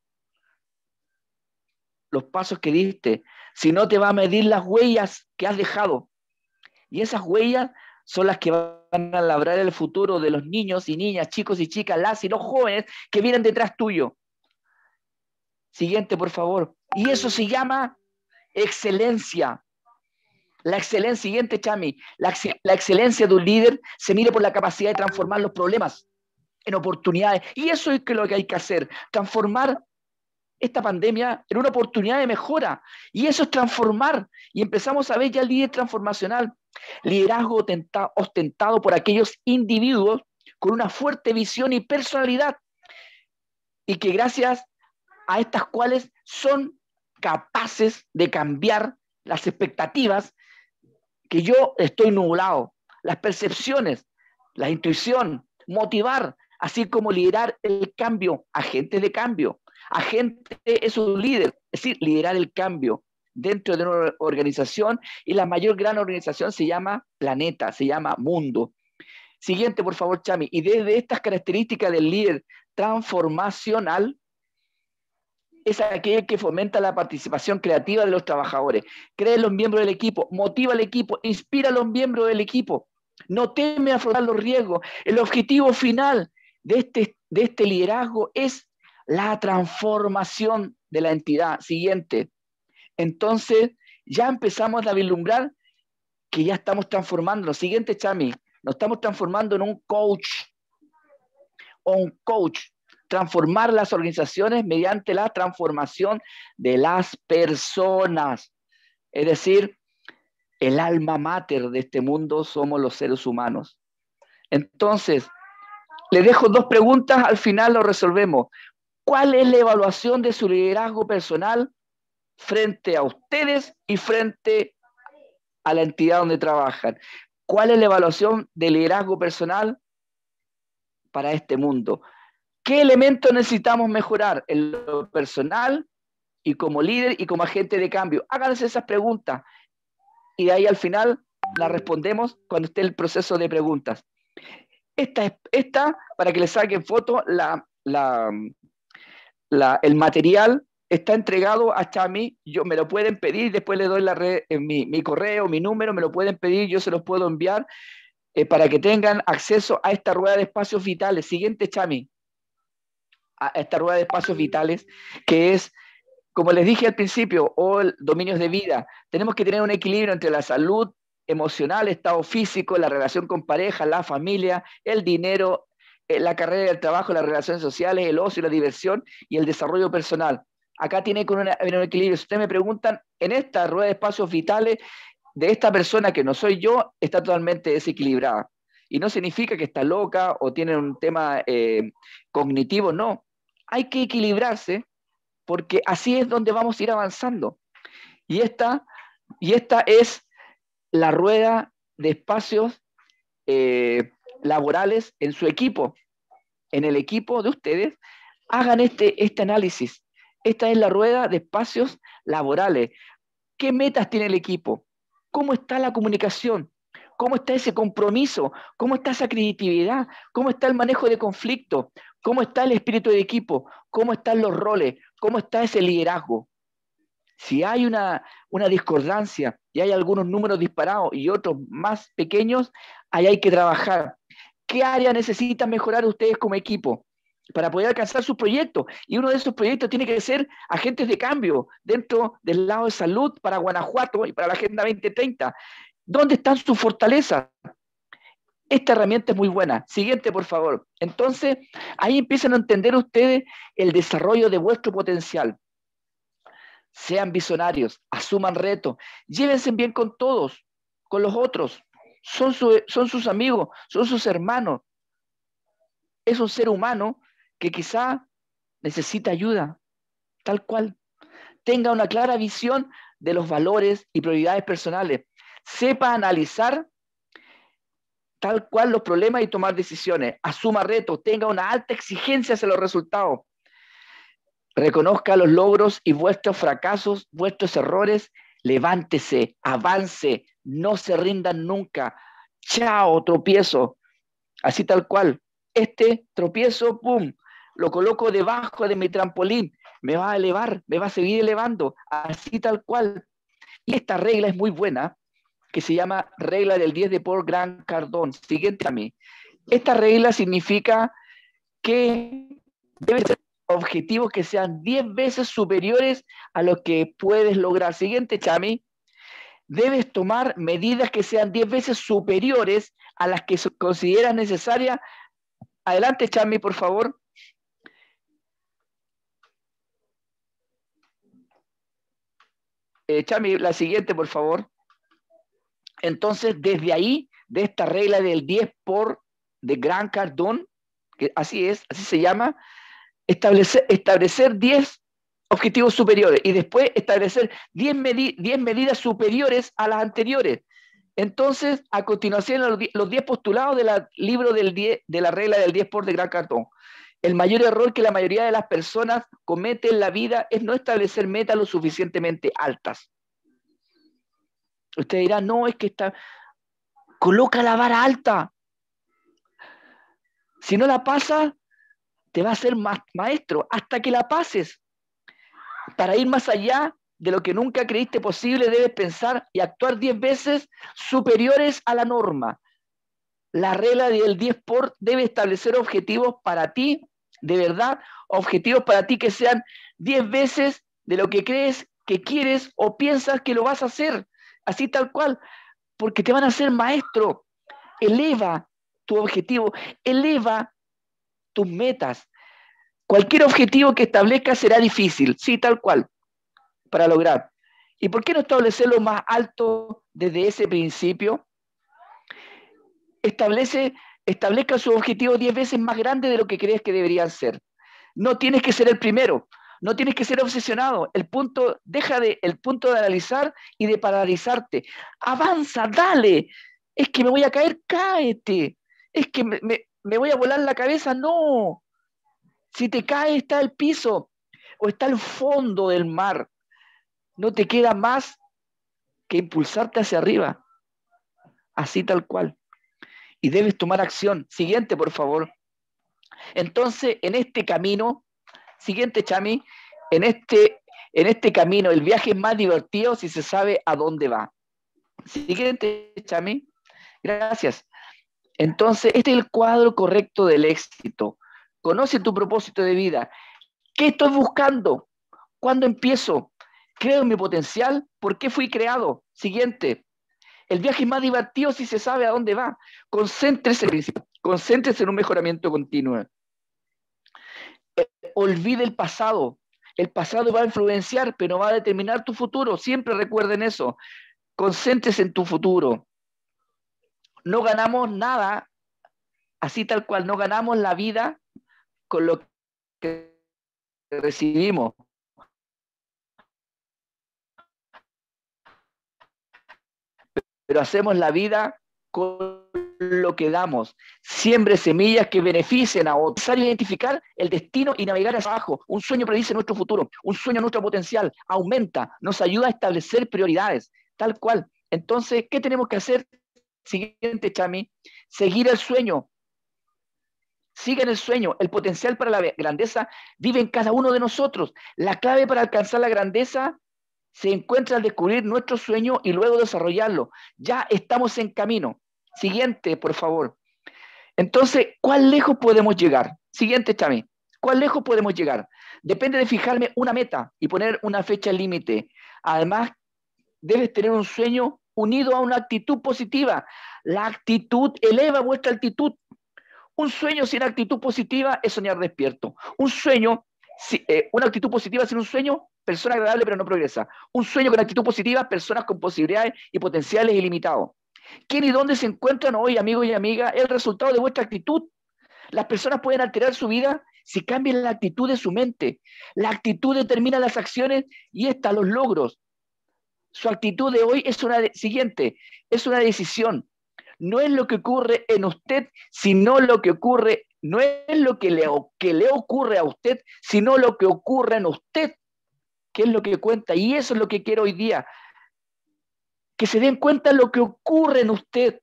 los pasos que diste, sino te va a medir las huellas que has dejado. Y esas huellas son las que van a labrar el futuro de los niños y niñas, chicos y chicas, las y los jóvenes que vienen detrás tuyo. Siguiente, por favor. Y eso se llama excelencia. La excelencia, siguiente, Chami, la, la excelencia de un líder se mide por la capacidad de transformar los problemas en oportunidades. Y eso es que lo que hay que hacer, transformar esta pandemia en una oportunidad de mejora. Y eso es transformar. Y empezamos a ver ya el líder transformacional, liderazgo ostentado por aquellos individuos con una fuerte visión y personalidad. Y que gracias a estas cuales son capaces de cambiar las expectativas que yo estoy nublado, las percepciones, la intuición, motivar, así como liderar el cambio, agentes de cambio. Agente es un líder, es decir, liderar el cambio dentro de una organización y la mayor gran organización se llama planeta, se llama mundo. Siguiente, por favor, Chami. Y desde estas características del líder transformacional, es aquel que fomenta la participación creativa de los trabajadores, cree en los miembros del equipo, motiva al equipo, inspira a los miembros del equipo, no teme afrontar los riesgos. El objetivo final de este, de este liderazgo es la transformación de la entidad. Siguiente. Entonces, ya empezamos a vislumbrar que ya estamos transformando. siguiente, Chami, nos estamos transformando en un coach o un coach. Transformar las organizaciones mediante la transformación de las personas. Es decir, el alma mater de este mundo somos los seres humanos. Entonces, le dejo dos preguntas, al final lo resolvemos. ¿Cuál es la evaluación de su liderazgo personal frente a ustedes y frente a la entidad donde trabajan? ¿Cuál es la evaluación de liderazgo personal para este mundo? ¿Qué elementos necesitamos mejorar en lo personal y como líder y como agente de cambio? Háganse esas preguntas y de ahí al final las respondemos cuando esté el proceso de preguntas. Esta, para que le saquen fotos, la, el material está entregado a Chami, yo, me lo pueden pedir, después le doy la red, en eh, mi, correo, mi número, me lo pueden pedir, yo se los puedo enviar eh, para que tengan acceso a esta rueda de espacios vitales. Siguiente, Chami, a esta rueda de espacios vitales, que es, como les dije al principio, o oh, dominios de vida, tenemos que tener un equilibrio entre la salud, emocional, estado físico, la relación con pareja, la familia, el dinero, eh, la carrera el trabajo, las relaciones sociales, el ocio, la diversión y el desarrollo personal. Acá tiene que haber un equilibrio. Si ustedes me preguntan, en esta rueda de espacios vitales de esta persona que no soy yo, está totalmente desequilibrada. Y no significa que está loca o tiene un tema eh, cognitivo, no. Hay que equilibrarse porque así es donde vamos a ir avanzando. Y esta, y esta es la rueda de espacios eh, laborales en su equipo, en el equipo de ustedes, hagan este, este análisis. Esta es la rueda de espacios laborales. ¿Qué metas tiene el equipo? ¿Cómo está la comunicación? ¿Cómo está ese compromiso? ¿Cómo está esa creatividad? ¿Cómo está el manejo de conflicto? ¿Cómo está el espíritu de equipo? ¿Cómo están los roles? ¿Cómo está ese liderazgo? Si hay una, una discordancia, y hay algunos números disparados y otros más pequeños, ahí hay que trabajar. ¿Qué área necesitan mejorar ustedes como equipo? para poder alcanzar sus proyectos. Y uno de esos proyectos tiene que ser agentes de cambio dentro del lado de salud para Guanajuato y para la Agenda 2030. ¿Dónde están sus fortalezas? Esta herramienta es muy buena. Siguiente, por favor. Entonces, ahí empiezan a entender ustedes el desarrollo de vuestro potencial sean visionarios, asuman retos, llévense bien con todos, con los otros. Son, son sus amigos, son sus hermanos. Es un ser humano que quizá necesita ayuda, tal cual. Tenga una clara visión de los valores y prioridades personales. Sepa analizar tal cual los problemas y tomar decisiones. Asuma retos, tenga una alta exigencia hacia los resultados reconozca los logros y vuestros fracasos, vuestros errores, levántese, avance, no se rindan nunca. Chao, tropiezo. Así tal cual. Este tropiezo, ¡pum! Lo coloco debajo de mi trampolín. Me va a elevar, me va a seguir elevando. Así tal cual. Y esta regla es muy buena, que se llama regla del 10 de Paul Gran Cardón. Siguiente a mí. Esta regla significa que debe ser objetivos que sean 10 veces superiores a lo que puedes lograr. Siguiente, Chami. Debes tomar medidas que sean 10 veces superiores a las que consideras necesarias. Adelante, Chami, por favor. Eh, Chami, la siguiente, por favor. Entonces, desde ahí, de esta regla del 10 por de Gran Cardón, que así es, así se llama, establecer, establecer 10 objetivos superiores y después establecer 10, medidas superiores a las anteriores. Entonces, a continuación, los 10 postulados del libro del de la regla del 10 por de Gran Cartón. El mayor error que la mayoría de las personas cometen en la vida es no establecer metas lo suficientemente altas. Usted dirá, no, es que está... Coloca la vara alta. Si no la pasa, te va a ser maestro hasta que la pases. Para ir más allá de lo que nunca creíste posible, debes pensar y actuar 10 veces superiores a la norma. La regla del 10 por debe establecer objetivos para ti, de verdad, objetivos para ti que sean 10 veces de lo que crees que quieres o piensas que lo vas a hacer, así tal cual, porque te van a ser maestro. Eleva tu objetivo, eleva tus metas. Cualquier objetivo que establezcas será difícil, sí, tal cual, para lograr. ¿Y por qué no establecerlo más alto desde ese principio? Establece, establezca su objetivo 10 veces más grande de lo que crees que deberían ser. No tienes que ser el primero, no tienes que ser obsesionado. El punto, deja de, el punto de analizar y de paralizarte. Avanza, dale. Es que me voy a caer, cáete. Es que me, me voy a volar la cabeza, no. Si te caes está el piso o está el fondo del mar. No te queda más que impulsarte hacia arriba, así tal cual. Y debes tomar acción. Siguiente, por favor. Entonces, en este camino, siguiente, Chami, en este, en este camino, el viaje es más divertido si se sabe a dónde va. Siguiente, Chami. Gracias. Entonces, este es el cuadro correcto del éxito. Conoce tu propósito de vida. ¿Qué estoy buscando? ¿Cuándo empiezo? ¿Creo en mi potencial? ¿Por qué fui creado? Siguiente. El viaje es más divertido si se sabe a dónde va. Concéntrese, concéntrese en un mejoramiento continuo. Eh, olvide el pasado. El pasado va a influenciar, pero va a determinar tu futuro. Siempre recuerden eso. Concéntrese en tu futuro no ganamos nada, así tal cual, no ganamos la vida con lo que recibimos. Pero hacemos la vida con lo que damos. Siempre semillas que beneficien a otros. Necesario identificar el destino y navegar hacia abajo. Un sueño predice nuestro futuro, un sueño nuestro potencial, aumenta, nos ayuda a establecer prioridades, tal cual. Entonces, ¿qué tenemos que hacer? siguiente, Chami, seguir el sueño. en el sueño. El potencial para la grandeza vive en cada uno de nosotros. La clave para alcanzar la grandeza se encuentra al descubrir nuestro sueño y luego desarrollarlo. Ya estamos en camino. Siguiente, por favor. Entonces, ¿cuán lejos podemos llegar? Siguiente, Chami. ¿Cuán lejos podemos llegar? Depende de fijarme una meta y poner una fecha límite. Además, debes tener un sueño unido a una actitud positiva. La actitud eleva vuestra actitud. Un sueño sin actitud positiva es soñar despierto. Un sueño, eh, una actitud positiva sin un sueño, persona agradable pero no progresa. Un sueño con actitud positiva, personas con posibilidades y potenciales ilimitados. ¿Quién y dónde se encuentran hoy, amigos y amigas? el resultado de vuestra actitud. Las personas pueden alterar su vida si cambian la actitud de su mente. La actitud determina las acciones y está los logros. Su actitud de hoy es una siguiente, es una decisión. No es lo que ocurre en usted, sino lo que ocurre, no es lo que le, que le ocurre a usted, sino lo que ocurre en usted, que es lo que cuenta. Y eso es lo que quiero hoy día. Que se den cuenta lo que ocurre en usted,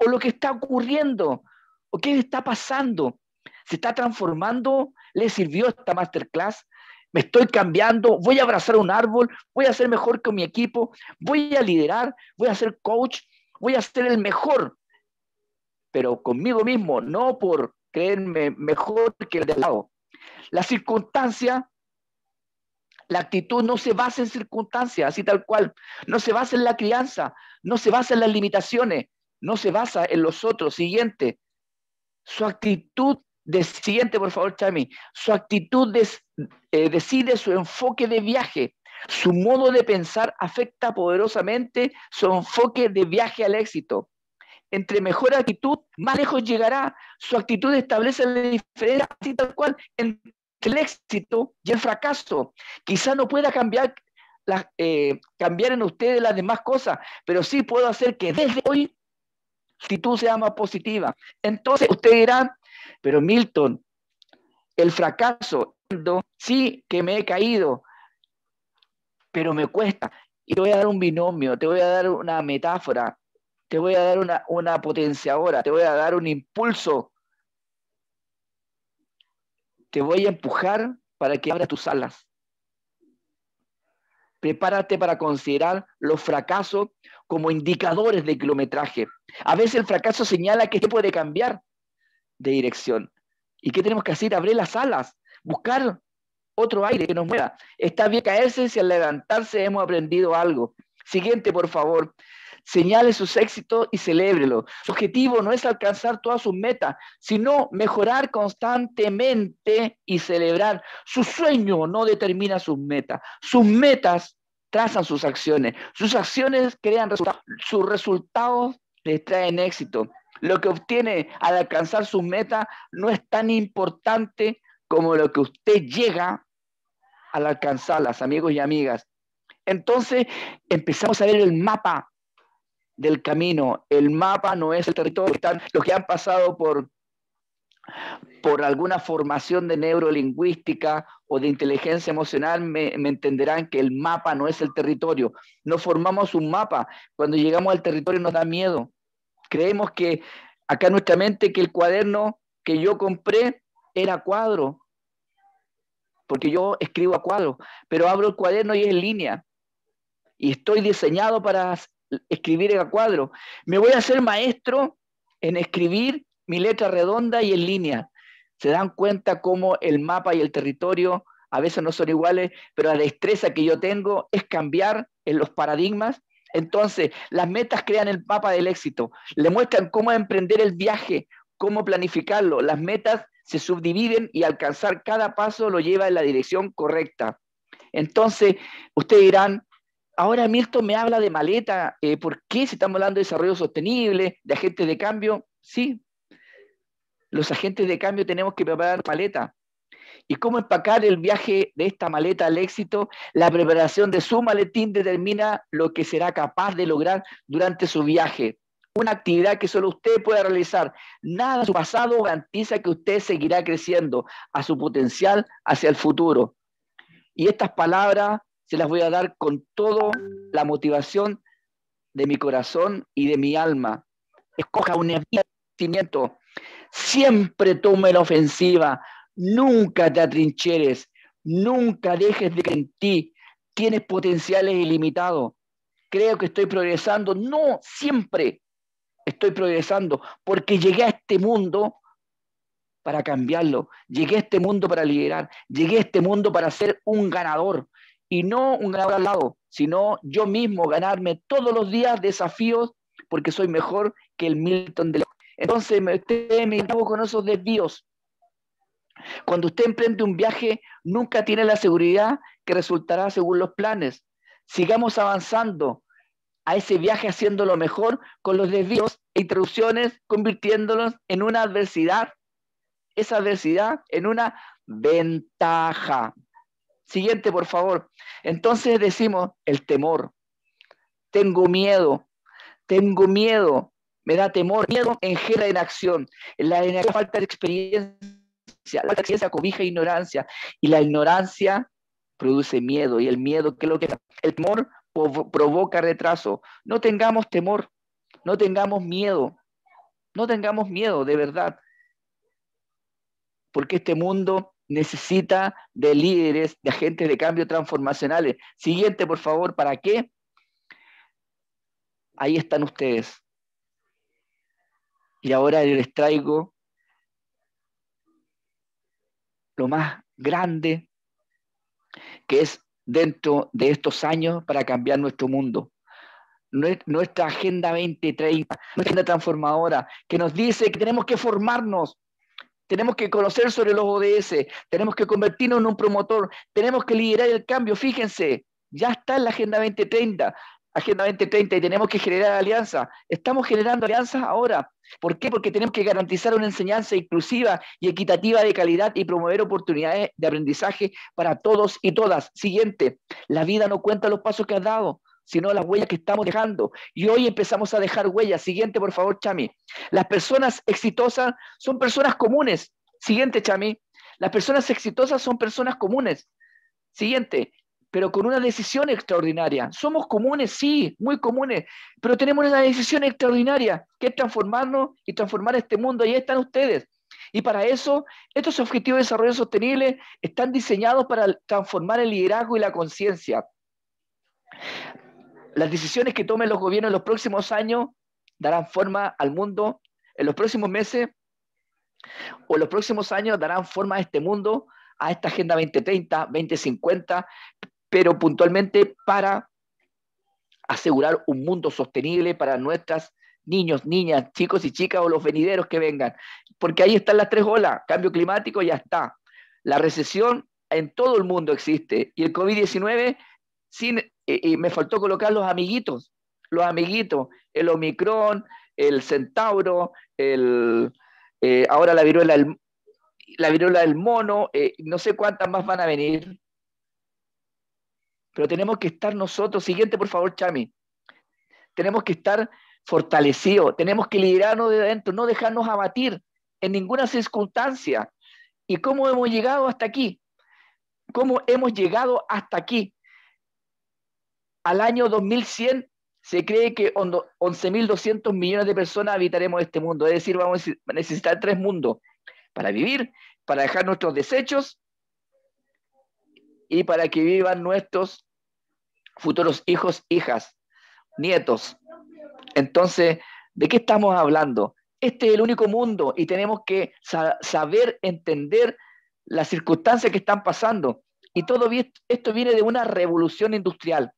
o lo que está ocurriendo, o qué está pasando. ¿Se está transformando? ¿Le sirvió esta masterclass? me estoy cambiando, voy a abrazar un árbol, voy a ser mejor con mi equipo, voy a liderar, voy a ser coach, voy a ser el mejor, pero conmigo mismo, no por creerme mejor que el de al lado. La circunstancia, la actitud no se basa en circunstancias, así tal cual, no se basa en la crianza, no se basa en las limitaciones, no se basa en los otros. Siguiente, su actitud Siguiente, por favor, Chami. Su actitud eh, decide su enfoque de viaje. Su modo de pensar afecta poderosamente su enfoque de viaje al éxito. Entre mejor actitud, más lejos llegará. Su actitud establece la diferencia, tal cual, entre el éxito y el fracaso. Quizá no pueda cambiar, eh, cambiar en ustedes las demás cosas, pero sí puedo hacer que desde hoy su actitud sea más positiva. Entonces, ustedes dirán, pero Milton, el fracaso, sí que me he caído, pero me cuesta. Y te voy a dar un binomio, te voy a dar una metáfora, te voy a dar una, una potenciadora, te voy a dar un impulso. Te voy a empujar para que abra tus alas. Prepárate para considerar los fracasos como indicadores de kilometraje. A veces el fracaso señala que se puede cambiar, de dirección. ¿Y qué tenemos que hacer? Abrir las alas, buscar otro aire que nos mueva. Está bien caerse si al levantarse hemos aprendido algo. Siguiente, por favor. Señale sus éxitos y celébrelo. Su objetivo no es alcanzar todas sus metas, sino mejorar constantemente y celebrar. Su sueño no determina sus metas. Sus metas trazan sus acciones. Sus acciones crean resultados. Sus resultados les traen éxito. Lo que obtiene al alcanzar sus metas no es tan importante como lo que usted llega al alcanzarlas, amigos y amigas. Entonces empezamos a ver el mapa del camino. El mapa no es el territorio. los que han pasado por, por alguna formación de neurolingüística o de inteligencia emocional me, me, entenderán que el mapa no es el territorio. No formamos un mapa. Cuando llegamos al territorio nos da miedo creemos que acá en nuestra mente que el cuaderno que yo compré era cuadro, porque yo escribo a cuadro, pero abro el cuaderno y es en línea. Y estoy diseñado para escribir a cuadro. Me voy a hacer maestro en escribir mi letra redonda y en línea. Se dan cuenta cómo el mapa y el territorio a veces no son iguales, pero la destreza que yo tengo es cambiar en los paradigmas entonces, las metas crean el mapa del éxito, le muestran cómo emprender el viaje, cómo planificarlo. Las metas se subdividen y alcanzar cada paso lo lleva en la dirección correcta. Entonces, ustedes dirán, ahora Milton me habla de maleta, eh, ¿por qué si estamos hablando de desarrollo sostenible, de agentes de cambio? Sí, los agentes de cambio tenemos que preparar maleta y cómo empacar el viaje de esta maleta al éxito, la preparación de su maletín determina lo que será capaz de lograr durante su viaje. Una actividad que solo usted pueda realizar. Nada de su pasado garantiza que usted seguirá creciendo a su potencial hacia el futuro. Y estas palabras se las voy a dar con toda la motivación de mi corazón y de mi alma. Escoja un sentimiento. Siempre tome la ofensiva Nunca te atrincheres, nunca dejes de creer en ti. Tienes potenciales ilimitados. Creo que estoy progresando. No, siempre estoy progresando porque llegué a este mundo para cambiarlo. Llegué a este mundo para liderar. Llegué a este mundo para ser un ganador. Y no un ganador al lado, sino yo mismo ganarme todos los días desafíos porque soy mejor que el Milton de Entonces me, me con esos desvíos cuando usted emprende un viaje, nunca tiene la seguridad que resultará según los planes. Sigamos avanzando a ese viaje haciéndolo mejor con los desvíos e interrupciones, convirtiéndolos en una adversidad, esa adversidad en una ventaja. Siguiente, por favor. Entonces decimos el temor. Tengo miedo, tengo miedo, me da temor. Miedo engera inacción. La, la falta de experiencia la cobija ignorancia y la ignorancia produce miedo y el miedo, ¿qué es lo que El temor provoca retraso. No tengamos temor, no tengamos miedo, no tengamos miedo de verdad, porque este mundo necesita de líderes, de agentes de cambio transformacionales. Siguiente, por favor, ¿para qué? Ahí están ustedes. Y ahora les traigo lo más grande que es dentro de estos años para cambiar nuestro mundo. Nuestra Agenda 2030, nuestra agenda transformadora, que nos dice que tenemos que formarnos, tenemos que conocer sobre los ODS, tenemos que convertirnos en un promotor, tenemos que liderar el cambio. Fíjense, ya está en la Agenda 2030. Agenda 2030 y tenemos que generar alianzas. Estamos generando alianzas ahora. ¿Por qué? Porque tenemos que garantizar una enseñanza inclusiva y equitativa de calidad y promover oportunidades de aprendizaje para todos y todas. Siguiente, la vida no cuenta los pasos que has dado, sino las huellas que estamos dejando. Y hoy empezamos a dejar huellas. Siguiente, por favor, Chami. Las personas exitosas son personas comunes. Siguiente, Chami. Las personas exitosas son personas comunes. Siguiente, pero con una decisión extraordinaria. Somos comunes, sí, muy comunes, pero tenemos una decisión extraordinaria, que es transformarnos y transformar este mundo. Y ahí están ustedes. Y para eso, estos objetivos de desarrollo sostenible están diseñados para transformar el liderazgo y la conciencia. Las decisiones que tomen los gobiernos en los próximos años darán forma al mundo, en los próximos meses o en los próximos años darán forma a este mundo, a esta Agenda 2030, 2050, pero puntualmente para asegurar un mundo sostenible para nuestras niños, niñas, chicos y chicas o los venideros que vengan. Porque ahí están las tres olas. Cambio climático ya está. La recesión en todo el mundo existe. Y el COVID-19, sin, eh, y me faltó colocar los amiguitos. Los amiguitos, el Omicron, el Centauro, el, eh, ahora la viruela del, la viruela del mono, eh, no sé cuántas más van a venir pero tenemos que estar nosotros, siguiente por favor, Chami, tenemos que estar fortalecidos, tenemos que liderarnos de adentro, no dejarnos abatir en ninguna circunstancia. ¿Y cómo hemos llegado hasta aquí? ¿Cómo hemos llegado hasta aquí? Al año 2100 se cree que 11.200 millones de personas habitaremos este mundo, es decir, vamos a necesitar tres mundos para vivir, para dejar nuestros desechos y para que vivan nuestros futuros hijos, hijas, nietos. Entonces, ¿de qué estamos hablando? Este es el único mundo y tenemos que saber entender las circunstancias que están pasando. Y todo esto viene de una revolución industrial.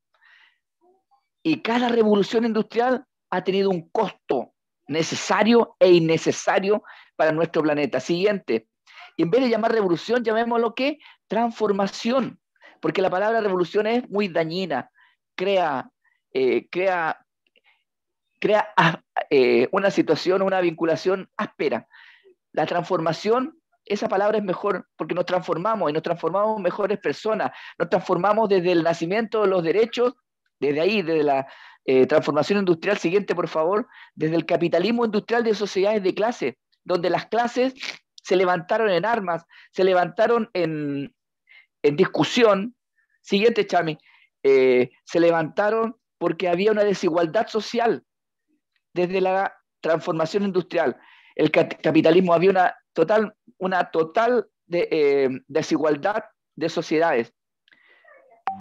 Y cada revolución industrial ha tenido un costo necesario e innecesario para nuestro planeta. Siguiente, Y en vez de llamar revolución, lo que transformación porque la palabra revolución es muy dañina, crea, eh, crea, crea ah, eh, una situación, una vinculación áspera. La transformación, esa palabra es mejor porque nos transformamos y nos transformamos mejores personas, nos transformamos desde el nacimiento de los derechos, desde ahí, desde la eh, transformación industrial, siguiente por favor, desde el capitalismo industrial de sociedades de clase, donde las clases se levantaron en armas, se levantaron en, en discusión, siguiente Chami, eh, se levantaron porque había una desigualdad social desde la transformación industrial. El capitalismo había una total, una total eh, desigualdad de sociedades,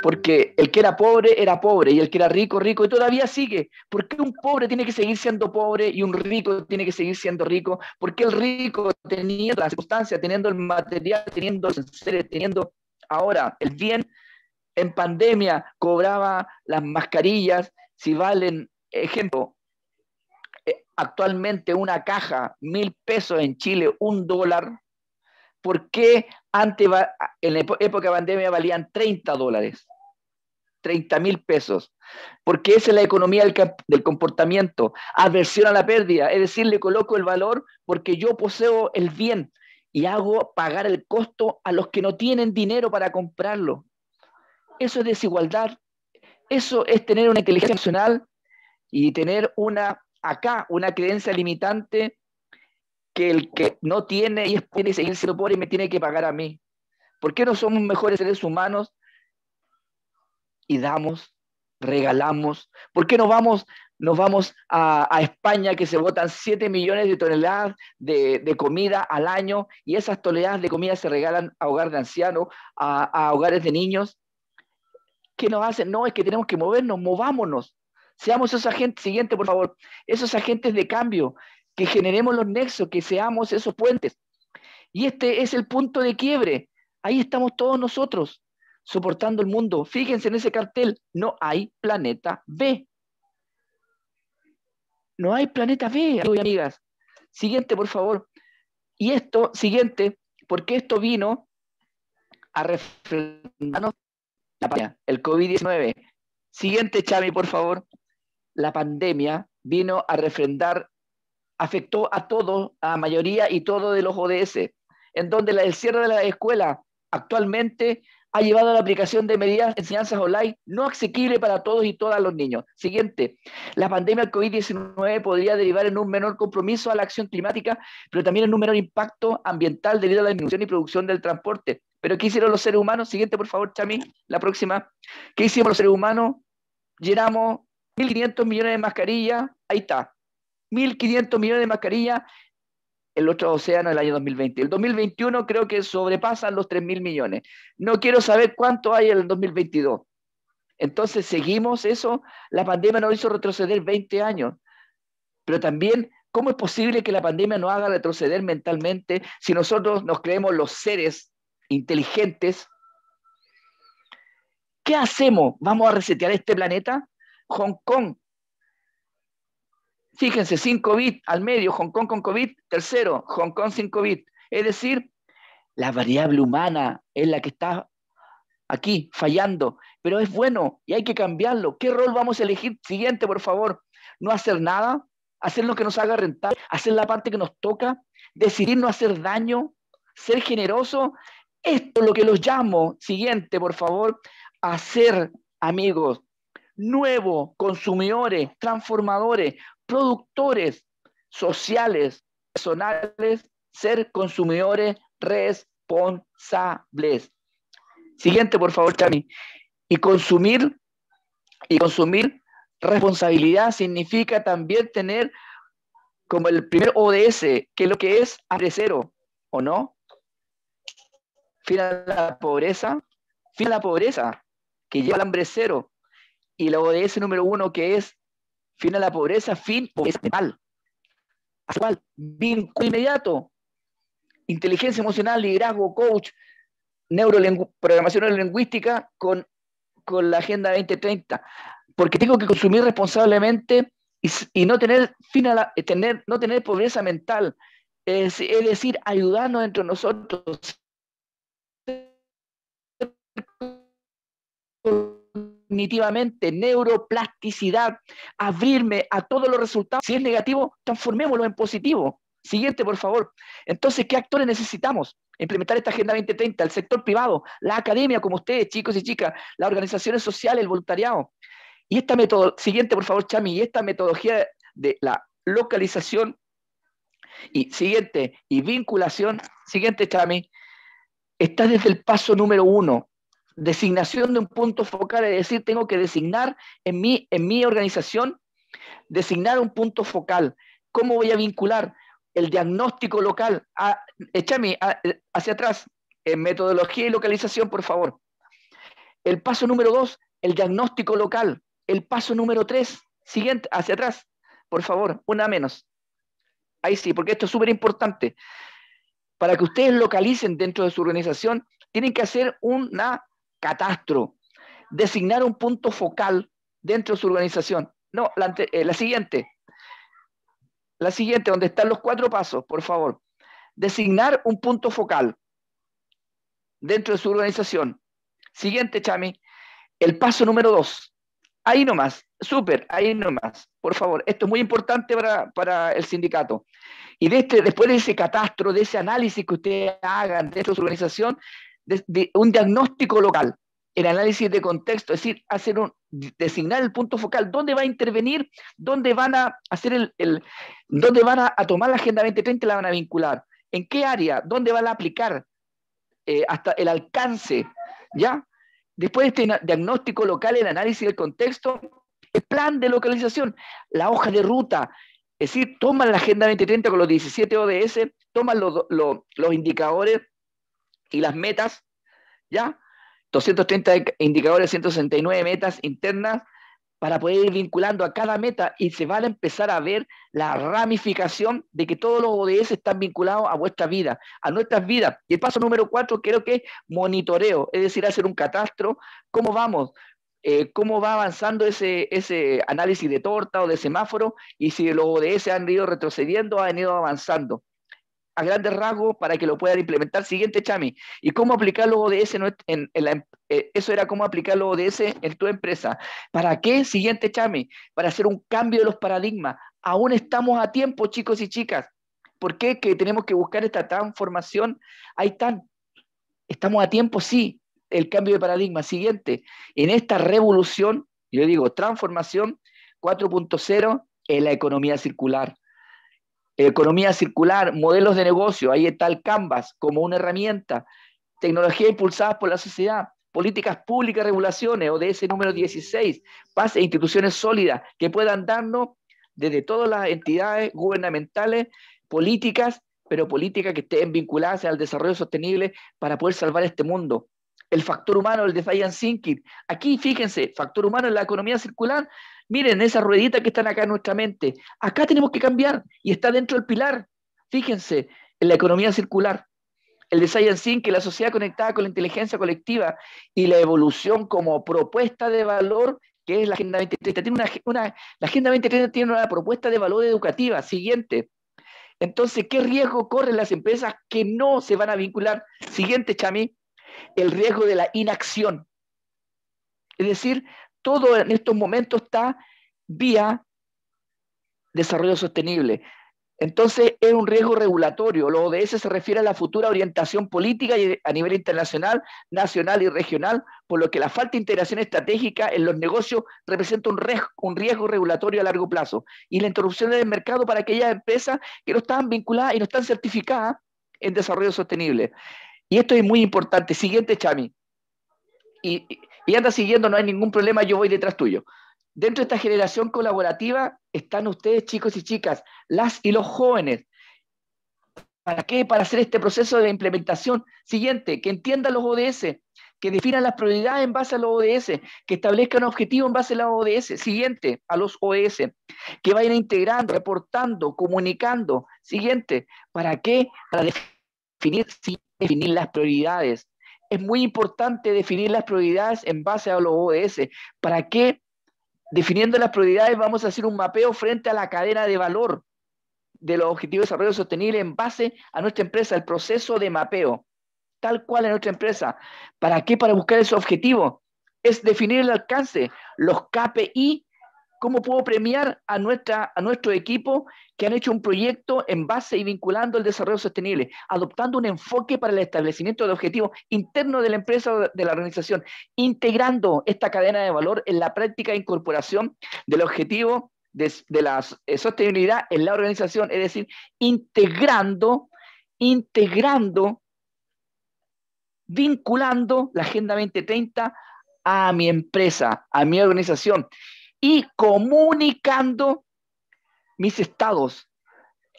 porque el que era pobre era pobre y el que era rico, rico, y todavía sigue. ¿Por qué un pobre tiene que seguir siendo pobre y un rico tiene que seguir siendo rico? porque el rico teniendo la sustancia, teniendo el material, teniendo los seres, teniendo Ahora, el bien en pandemia cobraba las mascarillas, si valen, ejemplo, eh, actualmente una caja, mil pesos en Chile, un dólar, ¿por qué antes, en la época de pandemia, valían 30 dólares? 30 mil pesos. Porque esa es la economía del, del, comportamiento, aversión a la pérdida, es decir, le coloco el valor porque yo poseo el bien, y hago pagar el costo a los que no tienen dinero para comprarlo. Eso es desigualdad. Eso es tener una inteligencia emocional y tener una acá una creencia limitante que el que no tiene y es que seguir siendo pobre y me tiene que pagar a mí. ¿Por qué no somos mejores seres humanos y damos, regalamos? ¿Por qué no vamos nos vamos a, España, que se botan 7 millones de toneladas de, comida al año, y esas toneladas de comida se regalan a hogares de ancianos, a, a, hogares de niños. ¿Qué nos hacen? No, es que tenemos que movernos, movámonos. Seamos esos agentes, siguiente por favor, esos agentes de cambio, que generemos los nexos, que seamos esos puentes. Y este es el punto de quiebre. Ahí estamos todos nosotros, soportando el mundo. Fíjense en ese cartel, no hay planeta B no hay planeta B, amigos amigas. Siguiente, por favor. Y esto, siguiente, porque esto vino a refrendarnos la pandemia, el COVID-19. Siguiente, Chami, por favor. La pandemia vino a refrendar, afectó a todos, a mayoría y todo de los ODS, en donde el cierre de la escuela actualmente ha llevado a la aplicación de medidas de enseñanzas online no asequibles para todos y todas los niños. Siguiente, la pandemia del COVID-19 podría derivar en un menor compromiso a la acción climática, pero también en un menor impacto ambiental debido a la disminución y producción del transporte. Pero ¿qué hicieron los seres humanos? Siguiente, por favor, Chami, la próxima. ¿Qué hicimos los seres humanos? Llenamos 1.500 millones de mascarillas, ahí está. 1.500 millones de mascarillas el otro océano el año 2020. El 2021 creo que sobrepasan los 3 mil millones. No quiero saber cuánto hay en el 2022. Entonces, seguimos eso. La pandemia nos hizo retroceder 20 años. Pero también, ¿cómo es posible que la pandemia no haga retroceder mentalmente si nosotros nos creemos los seres inteligentes? ¿Qué hacemos? ¿Vamos a resetear este planeta? Hong Kong Fíjense, sin COVID, al medio, Hong Kong con COVID, tercero, Hong Kong sin COVID. Es decir, la variable humana es la que está aquí fallando, pero es bueno y hay que cambiarlo. ¿Qué rol vamos a elegir? Siguiente, por favor. No hacer nada, hacer lo que nos haga rentar, hacer la parte que nos toca, decidir no hacer daño, ser generoso. Esto es lo que los llamo, siguiente, por favor, hacer, amigos, nuevos consumidores, transformadores, productores sociales, personales, ser consumidores responsables. Siguiente, por favor, Chami. Y consumir, y consumir responsabilidad significa también tener como el primer ODS, que es lo que es hambre cero, ¿o no? Fin la pobreza, fin a la pobreza, que lleva al hambre cero. Y la ODS número uno, que es Fin a la pobreza, fin pobreza mental, Actual, vínculo inmediato. Inteligencia emocional, liderazgo, coach, programación neurolingüística con, con la Agenda 2030. Porque tengo que consumir responsablemente y, no tener, fin a eh, tener, no tener pobreza mental. Es, es decir, ayudarnos entre nosotros, Definitivamente, neuroplasticidad, abrirme a todos los resultados. Si es negativo, transformémoslo en positivo. Siguiente, por favor. Entonces, ¿qué actores necesitamos? Implementar esta Agenda 2030, el sector privado, la academia, como ustedes, chicos y chicas, las organizaciones sociales, el voluntariado. Y esta metodología, siguiente, por favor, Chami, y esta metodología de la localización y siguiente, y vinculación, siguiente, Chami, está desde el paso número uno, Designación de un punto focal, es decir, tengo que designar en mi, en mi organización, designar un punto focal. ¿Cómo voy a vincular el diagnóstico local? A, hacia atrás, en metodología y localización, por favor. El paso número dos, el diagnóstico local. El paso número tres, siguiente, hacia atrás, por favor, una menos. Ahí sí, porque esto es súper importante. Para que ustedes localicen dentro de su organización, tienen que hacer una catastro, designar un punto focal dentro de su organización. No, eh, la, siguiente. La siguiente, donde están los cuatro pasos, por favor. Designar un punto focal dentro de su organización. Siguiente, Chami. El paso número dos. Ahí nomás, súper, ahí nomás. Por favor, esto es muy importante para, el sindicato. Y de este, después de ese catastro, de ese análisis que ustedes hagan dentro de su organización, un diagnóstico local, el análisis de contexto, es decir, hacer un, designar el punto focal, dónde va a intervenir, dónde van a hacer el, dónde van a, tomar la Agenda 2030 y la van a vincular, en qué área, dónde van a aplicar, eh, hasta el alcance, ¿ya? Después de este diagnóstico local, el análisis del contexto, el plan de localización, la hoja de ruta, es decir, toman la Agenda 2030 con los 17 ODS, toman los, los indicadores y las metas, ¿ya? 230 indicadores, 169 metas internas para poder ir vinculando a cada meta y se va a empezar a ver la ramificación de que todos los ODS están vinculados a vuestra vida, a nuestras vidas. Y el paso número cuatro creo que es monitoreo, es decir, hacer un catastro, cómo vamos, eh, cómo va avanzando ese, ese análisis de torta o de semáforo y si los ODS han ido retrocediendo o han ido avanzando a grandes rasgos para que lo puedan implementar. Siguiente, Chami. ¿Y cómo aplicar los ODS en, em-, eh, eso era cómo aplicar los ODS en tu empresa. ¿Para qué? Siguiente, Chami. Para hacer un cambio de los paradigmas. Aún estamos a tiempo, chicos y chicas. ¿Por qué? Que tenemos que buscar esta transformación. Ahí están. Estamos a tiempo, sí. El cambio de paradigma. Siguiente. En esta revolución, yo digo transformación 4.0 en la economía circular economía circular, modelos de negocio, ahí está el Canvas como una herramienta, tecnología impulsada por la sociedad, políticas públicas, regulaciones, ODS número 16, paz e instituciones sólidas que puedan darnos desde todas las entidades gubernamentales, políticas, pero políticas que estén vinculadas al desarrollo sostenible para poder salvar este mundo. El factor humano, el de Thinking. Aquí, fíjense, factor humano en la economía circular, Miren, esas rueditas que están acá en nuestra mente, acá tenemos que cambiar y está dentro del pilar. Fíjense, en la economía circular, el design sin que la sociedad conectada con la inteligencia colectiva y la evolución como propuesta de valor, que es la Agenda 2030. Tiene la Agenda 2030 tiene una propuesta de valor educativa. Siguiente. Entonces, ¿qué riesgo corren las empresas que no se van a vincular? Siguiente, Chami, el riesgo de la inacción. Es decir, todo en estos momentos está vía desarrollo sostenible. Entonces, es un riesgo regulatorio. Lo ODS se refiere a la futura orientación política a nivel internacional, nacional y regional, por lo que la falta de integración estratégica en los negocios representa un riesgo, un riesgo regulatorio a largo plazo y la interrupción del mercado para aquellas empresas que no están vinculadas y no están certificadas en desarrollo sostenible. Y esto es muy importante. Siguiente, Chami. Y, y anda siguiendo, no hay ningún problema, yo voy detrás tuyo. Dentro de esta generación colaborativa están ustedes, chicos y chicas, las y los jóvenes. ¿Para qué? Para hacer este proceso de implementación. Siguiente, que entiendan los ODS, que definan las prioridades en base a los ODS, que establezcan objetivos en base a los ODS. Siguiente, a los ODS, que vayan integrando, reportando, comunicando. Siguiente, ¿para qué? Para definir, definir las prioridades, es muy importante definir las prioridades en base a los ODS. ¿Para qué? Definiendo las prioridades vamos a hacer un mapeo frente a la cadena de valor de los objetivos de desarrollo sostenible en base a nuestra empresa, el proceso de mapeo, tal cual en nuestra empresa. ¿Para qué? Para buscar ese objetivo. Es definir el alcance, los KPI ¿Cómo puedo premiar a, nuestra, a nuestro equipo que han hecho un proyecto en base y vinculando el desarrollo sostenible, adoptando un enfoque para el establecimiento de objetivos internos de la empresa o de la organización, integrando esta cadena de valor en la práctica de incorporación del objetivo de, la eh, sostenibilidad en la organización? Es decir, integrando, integrando, vinculando la Agenda 2030 a mi empresa, a mi organización y comunicando mis estados,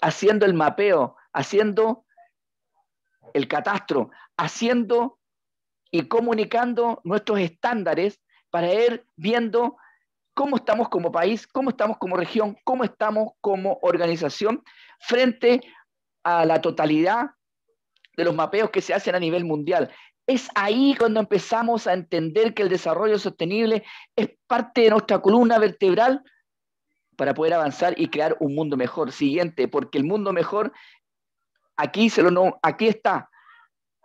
haciendo el mapeo, haciendo el catastro, haciendo y comunicando nuestros estándares para ir viendo cómo estamos como país, cómo estamos como región, cómo estamos como organización frente a la totalidad de los mapeos que se hacen a nivel mundial. Es ahí cuando empezamos a entender que el desarrollo sostenible es parte de nuestra columna vertebral para poder avanzar y crear un mundo mejor. Siguiente, porque el mundo mejor, aquí, se lo, aquí está.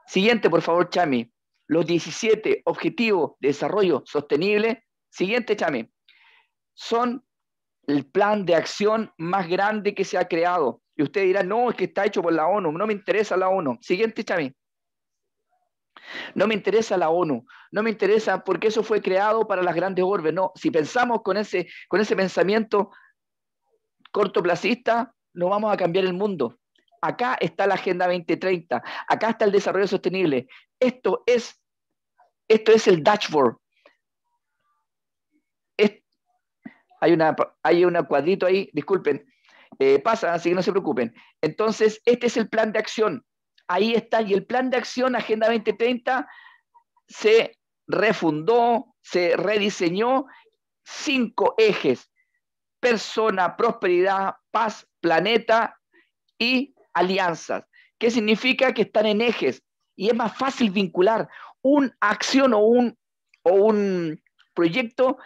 Siguiente, por favor, Chami. Los 17 objetivos de desarrollo sostenible. Siguiente, Chami. Son el plan de acción más grande que se ha creado. Y usted dirá, no, es que está hecho por la ONU, no me interesa la ONU. Siguiente, Chami. No me interesa la ONU, no me interesa porque eso fue creado para las grandes orbes. No, si pensamos con ese, con ese pensamiento cortoplacista, no vamos a cambiar el mundo. Acá está la Agenda 2030, acá está el desarrollo sostenible. Esto es, esto es el dashboard. hay, una, un cuadrito ahí, disculpen, pasan eh, pasa, así que no se preocupen. Entonces, este es el plan de acción. Ahí está Y el plan de acción Agenda 2030 se refundó, se rediseñó cinco ejes. Persona, prosperidad, paz, planeta y alianzas. ¿Qué significa que están en ejes? Y es más fácil vincular. Una acción o un, o un proyecto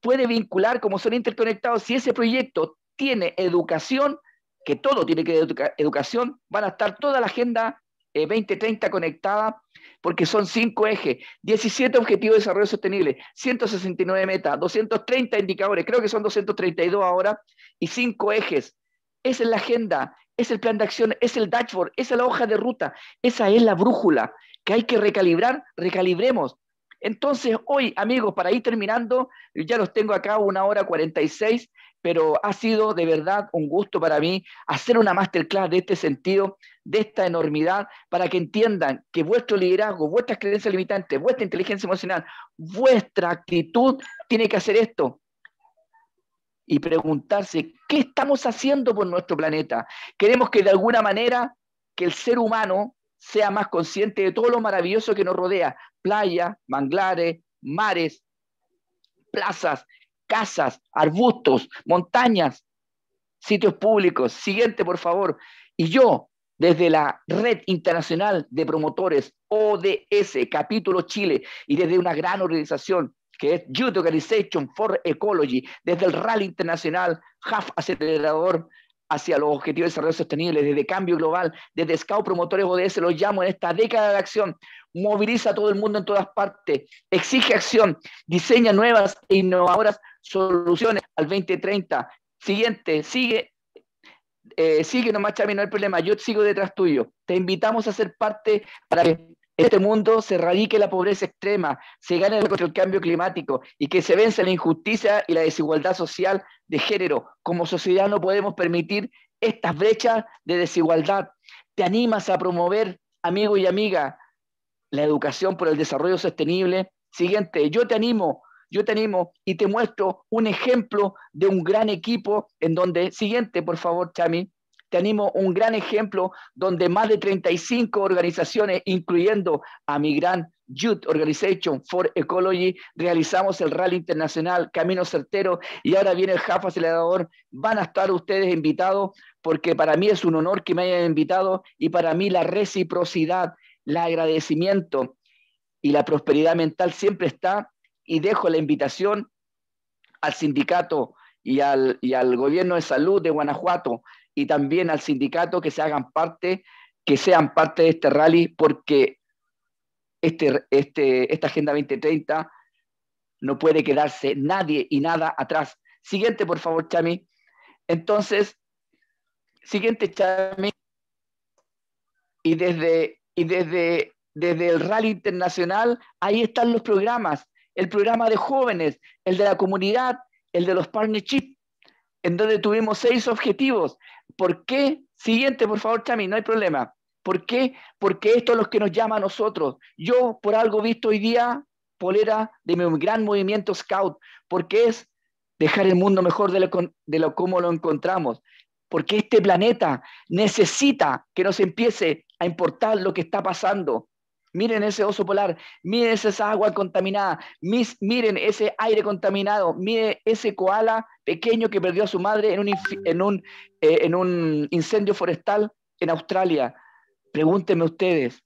puede vincular como son interconectados. Si ese proyecto tiene educación, que todo tiene que ver educación, van a estar toda la agenda 2030 eh, conectada, porque son cinco ejes, 17 objetivos de desarrollo sostenible, 169 metas, 230 indicadores, creo que son 232 ahora, y cinco ejes. Esa es la agenda, es el plan de acción, es el dashboard, esa es la hoja de ruta, esa es la brújula que hay que recalibrar, recalibremos. Entonces, hoy, amigos, para ir terminando, ya los tengo acá una hora 46, pero ha sido de verdad un gusto para mí hacer una masterclass de este sentido, de esta enormidad, para que entiendan que vuestro liderazgo, vuestras creencias limitantes, vuestra inteligencia emocional, vuestra actitud tiene que hacer esto. Y preguntarse, ¿qué estamos haciendo por nuestro planeta? Queremos que de alguna manera que el ser humano sea más consciente de todo lo maravilloso que nos rodea, playas, manglares, mares, plazas, casas, arbustos, montañas, sitios públicos. Siguiente, por favor. Y yo, desde la Red Internacional de Promotores, ODS, capítulo Chile, y desde una gran organización que es Youth Organization for Ecology, desde el Rally Internacional, Half Acelerador hacia los Objetivos de Desarrollo Sostenible, desde Cambio Global, desde Scout Promotores ODS, los llamo en esta década de acción, moviliza a todo el mundo en todas partes, exige acción, diseña nuevas e innovadoras soluciones al 2030. Siguiente, sigue, sigue eh, sigue nomás Chami, el problema, yo sigo detrás tuyo. Te invitamos a ser parte para que este mundo se erradique la pobreza extrema, se gane contra el cambio climático y que se vence la injusticia y la desigualdad social de género. Como sociedad no podemos permitir estas brechas de desigualdad. Te animas a promover, amigo y amiga, la educación por el desarrollo sostenible. Siguiente, yo te animo yo te animo y te muestro un ejemplo de un gran equipo en donde, siguiente, por favor, Chami, te animo un gran ejemplo donde más de 35 organizaciones, incluyendo a mi gran Youth Organization for Ecology, realizamos el Rally Internacional Camino Certero y ahora viene el Jaffa Acelerador. Van a estar ustedes invitados porque para mí es un honor que me hayan invitado y para mí la reciprocidad, el agradecimiento y la prosperidad mental siempre está y dejo la invitación al sindicato y al, y al gobierno de salud de Guanajuato y también al sindicato que se hagan parte, que sean parte de este rally, porque este, este, esta Agenda 2030 no puede quedarse nadie y nada atrás. Siguiente, por favor, Chami. Entonces, siguiente, Chami. Y desde, y desde, desde el rally internacional, ahí están los programas el programa de jóvenes, el de la comunidad, el de los partnerships, en donde tuvimos seis objetivos. ¿Por qué? Siguiente, por favor, Chami, no hay problema. ¿Por qué? Porque esto es lo que nos llama a nosotros. Yo, por algo visto hoy día, polera de mi gran movimiento Scout, porque es dejar el mundo mejor de lo, de como lo encontramos. Porque este planeta necesita que nos empiece a importar lo que está pasando. Miren ese oso polar, miren esa agua contaminada, miren ese aire contaminado, miren ese koala pequeño que perdió a su madre en un, eh, incendio forestal en Australia. Pregúntenme ustedes,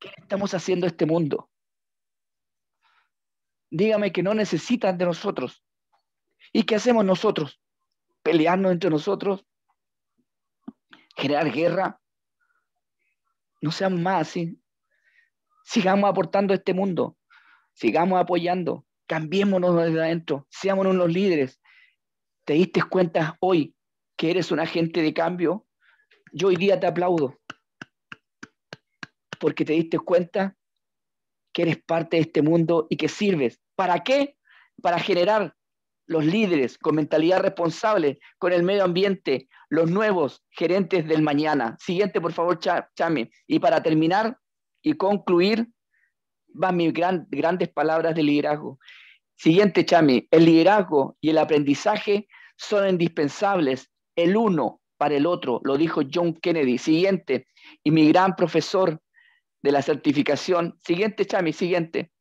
¿qué estamos haciendo este mundo? Dígame que no necesitan de nosotros. ¿Y qué hacemos nosotros? ¿Pelearnos entre nosotros? ¿Generar guerra? No sean más así, Sigamos aportando a este mundo, sigamos apoyando, cambiémonos desde adentro, seamos unos líderes. ¿Te diste cuenta hoy que eres un agente de cambio? Yo hoy día te aplaudo, porque te diste cuenta que eres parte de este mundo y que sirves. ¿Para qué? Para generar los líderes con mentalidad responsable, con el medio ambiente, los nuevos gerentes del mañana. Siguiente, por favor, Chame. Y para terminar, y concluir van mis gran, grandes palabras de liderazgo. Siguiente, Chami, el liderazgo y el aprendizaje son indispensables el uno para el otro, lo dijo John Kennedy. Siguiente, y mi gran profesor de la certificación, siguiente, Chami, siguiente,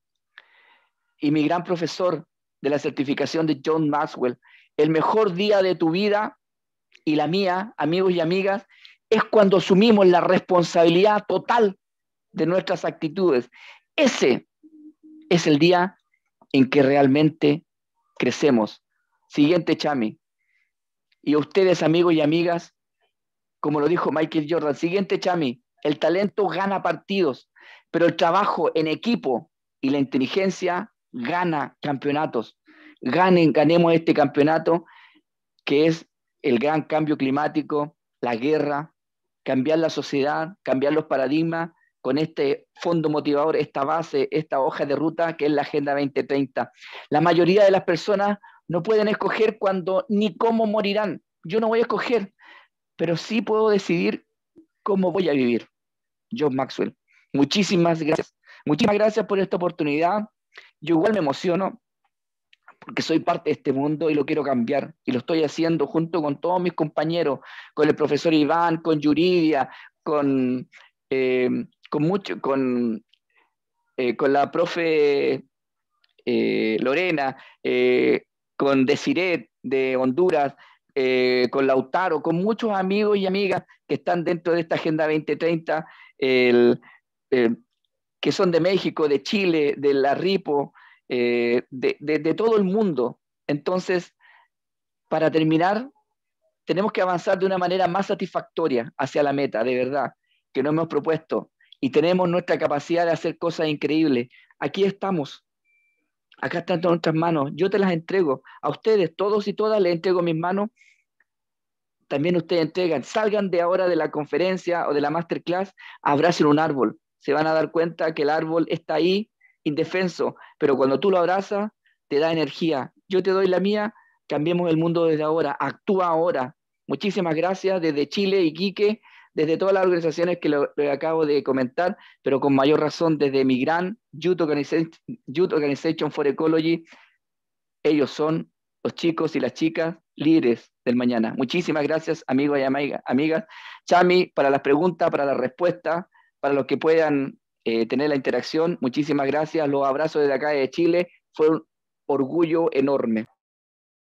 y mi gran profesor de la certificación de John Maxwell, el mejor día de tu vida y la mía, amigos y amigas, es cuando asumimos la responsabilidad total de nuestras actitudes. Ese es el día en que realmente crecemos. Siguiente, Chami. Y ustedes, amigos y amigas, como lo dijo Michael Jordan, siguiente, Chami, el talento gana partidos, pero el trabajo en equipo y la inteligencia gana campeonatos. Ganen, ganemos este campeonato que es el gran cambio climático, la guerra, cambiar la sociedad, cambiar los paradigmas con este fondo motivador, esta base, esta hoja de ruta que es la Agenda 2030. La mayoría de las personas no pueden escoger cuándo ni cómo morirán. Yo no voy a escoger, pero sí puedo decidir cómo voy a vivir. John Maxwell. Muchísimas gracias. Muchísimas gracias por esta oportunidad. Yo igual me emociono porque soy parte de este mundo y lo quiero cambiar. Y lo estoy haciendo junto con todos mis compañeros, con el profesor Iván, con Yuridia, con eh, con mucho, con, eh, con la profe eh, Lorena, eh, con Desiret de Honduras, con Lautaro, con muchos amigos y amigas que están dentro de esta Agenda 2030, que son de México, de Chile, de la RIPO, de, de todo el mundo. Entonces, para terminar, tenemos que avanzar de una manera más satisfactoria hacia la meta, de verdad, que nos hemos propuesto y tenemos nuestra capacidad de hacer cosas increíbles. Aquí estamos. Acá están todas nuestras manos. Yo te las entrego. A ustedes, todos y todas, les entrego mis manos. También ustedes entregan. Salgan de ahora de la conferencia o de la masterclass, abracen un árbol. Se van a dar cuenta que el árbol está ahí, indefenso. Pero cuando tú lo abrazas, te da energía. Yo te doy la mía. Cambiemos el mundo desde ahora. Actúa ahora. Muchísimas gracias desde Chile, y Iquique desde todas las organizaciones que les acabo de comentar, pero con mayor razón desde mi gran Organization, Youth Organization for Ecology. Ellos son los chicos y las chicas líderes del mañana. Muchísimas gracias, amigos y amigas. Chami, para las preguntas, para las respuestas, para los que puedan eh, tener la interacción. Muchísimas gracias. Los abrazos desde acá de Chile. Fue un orgullo enorme.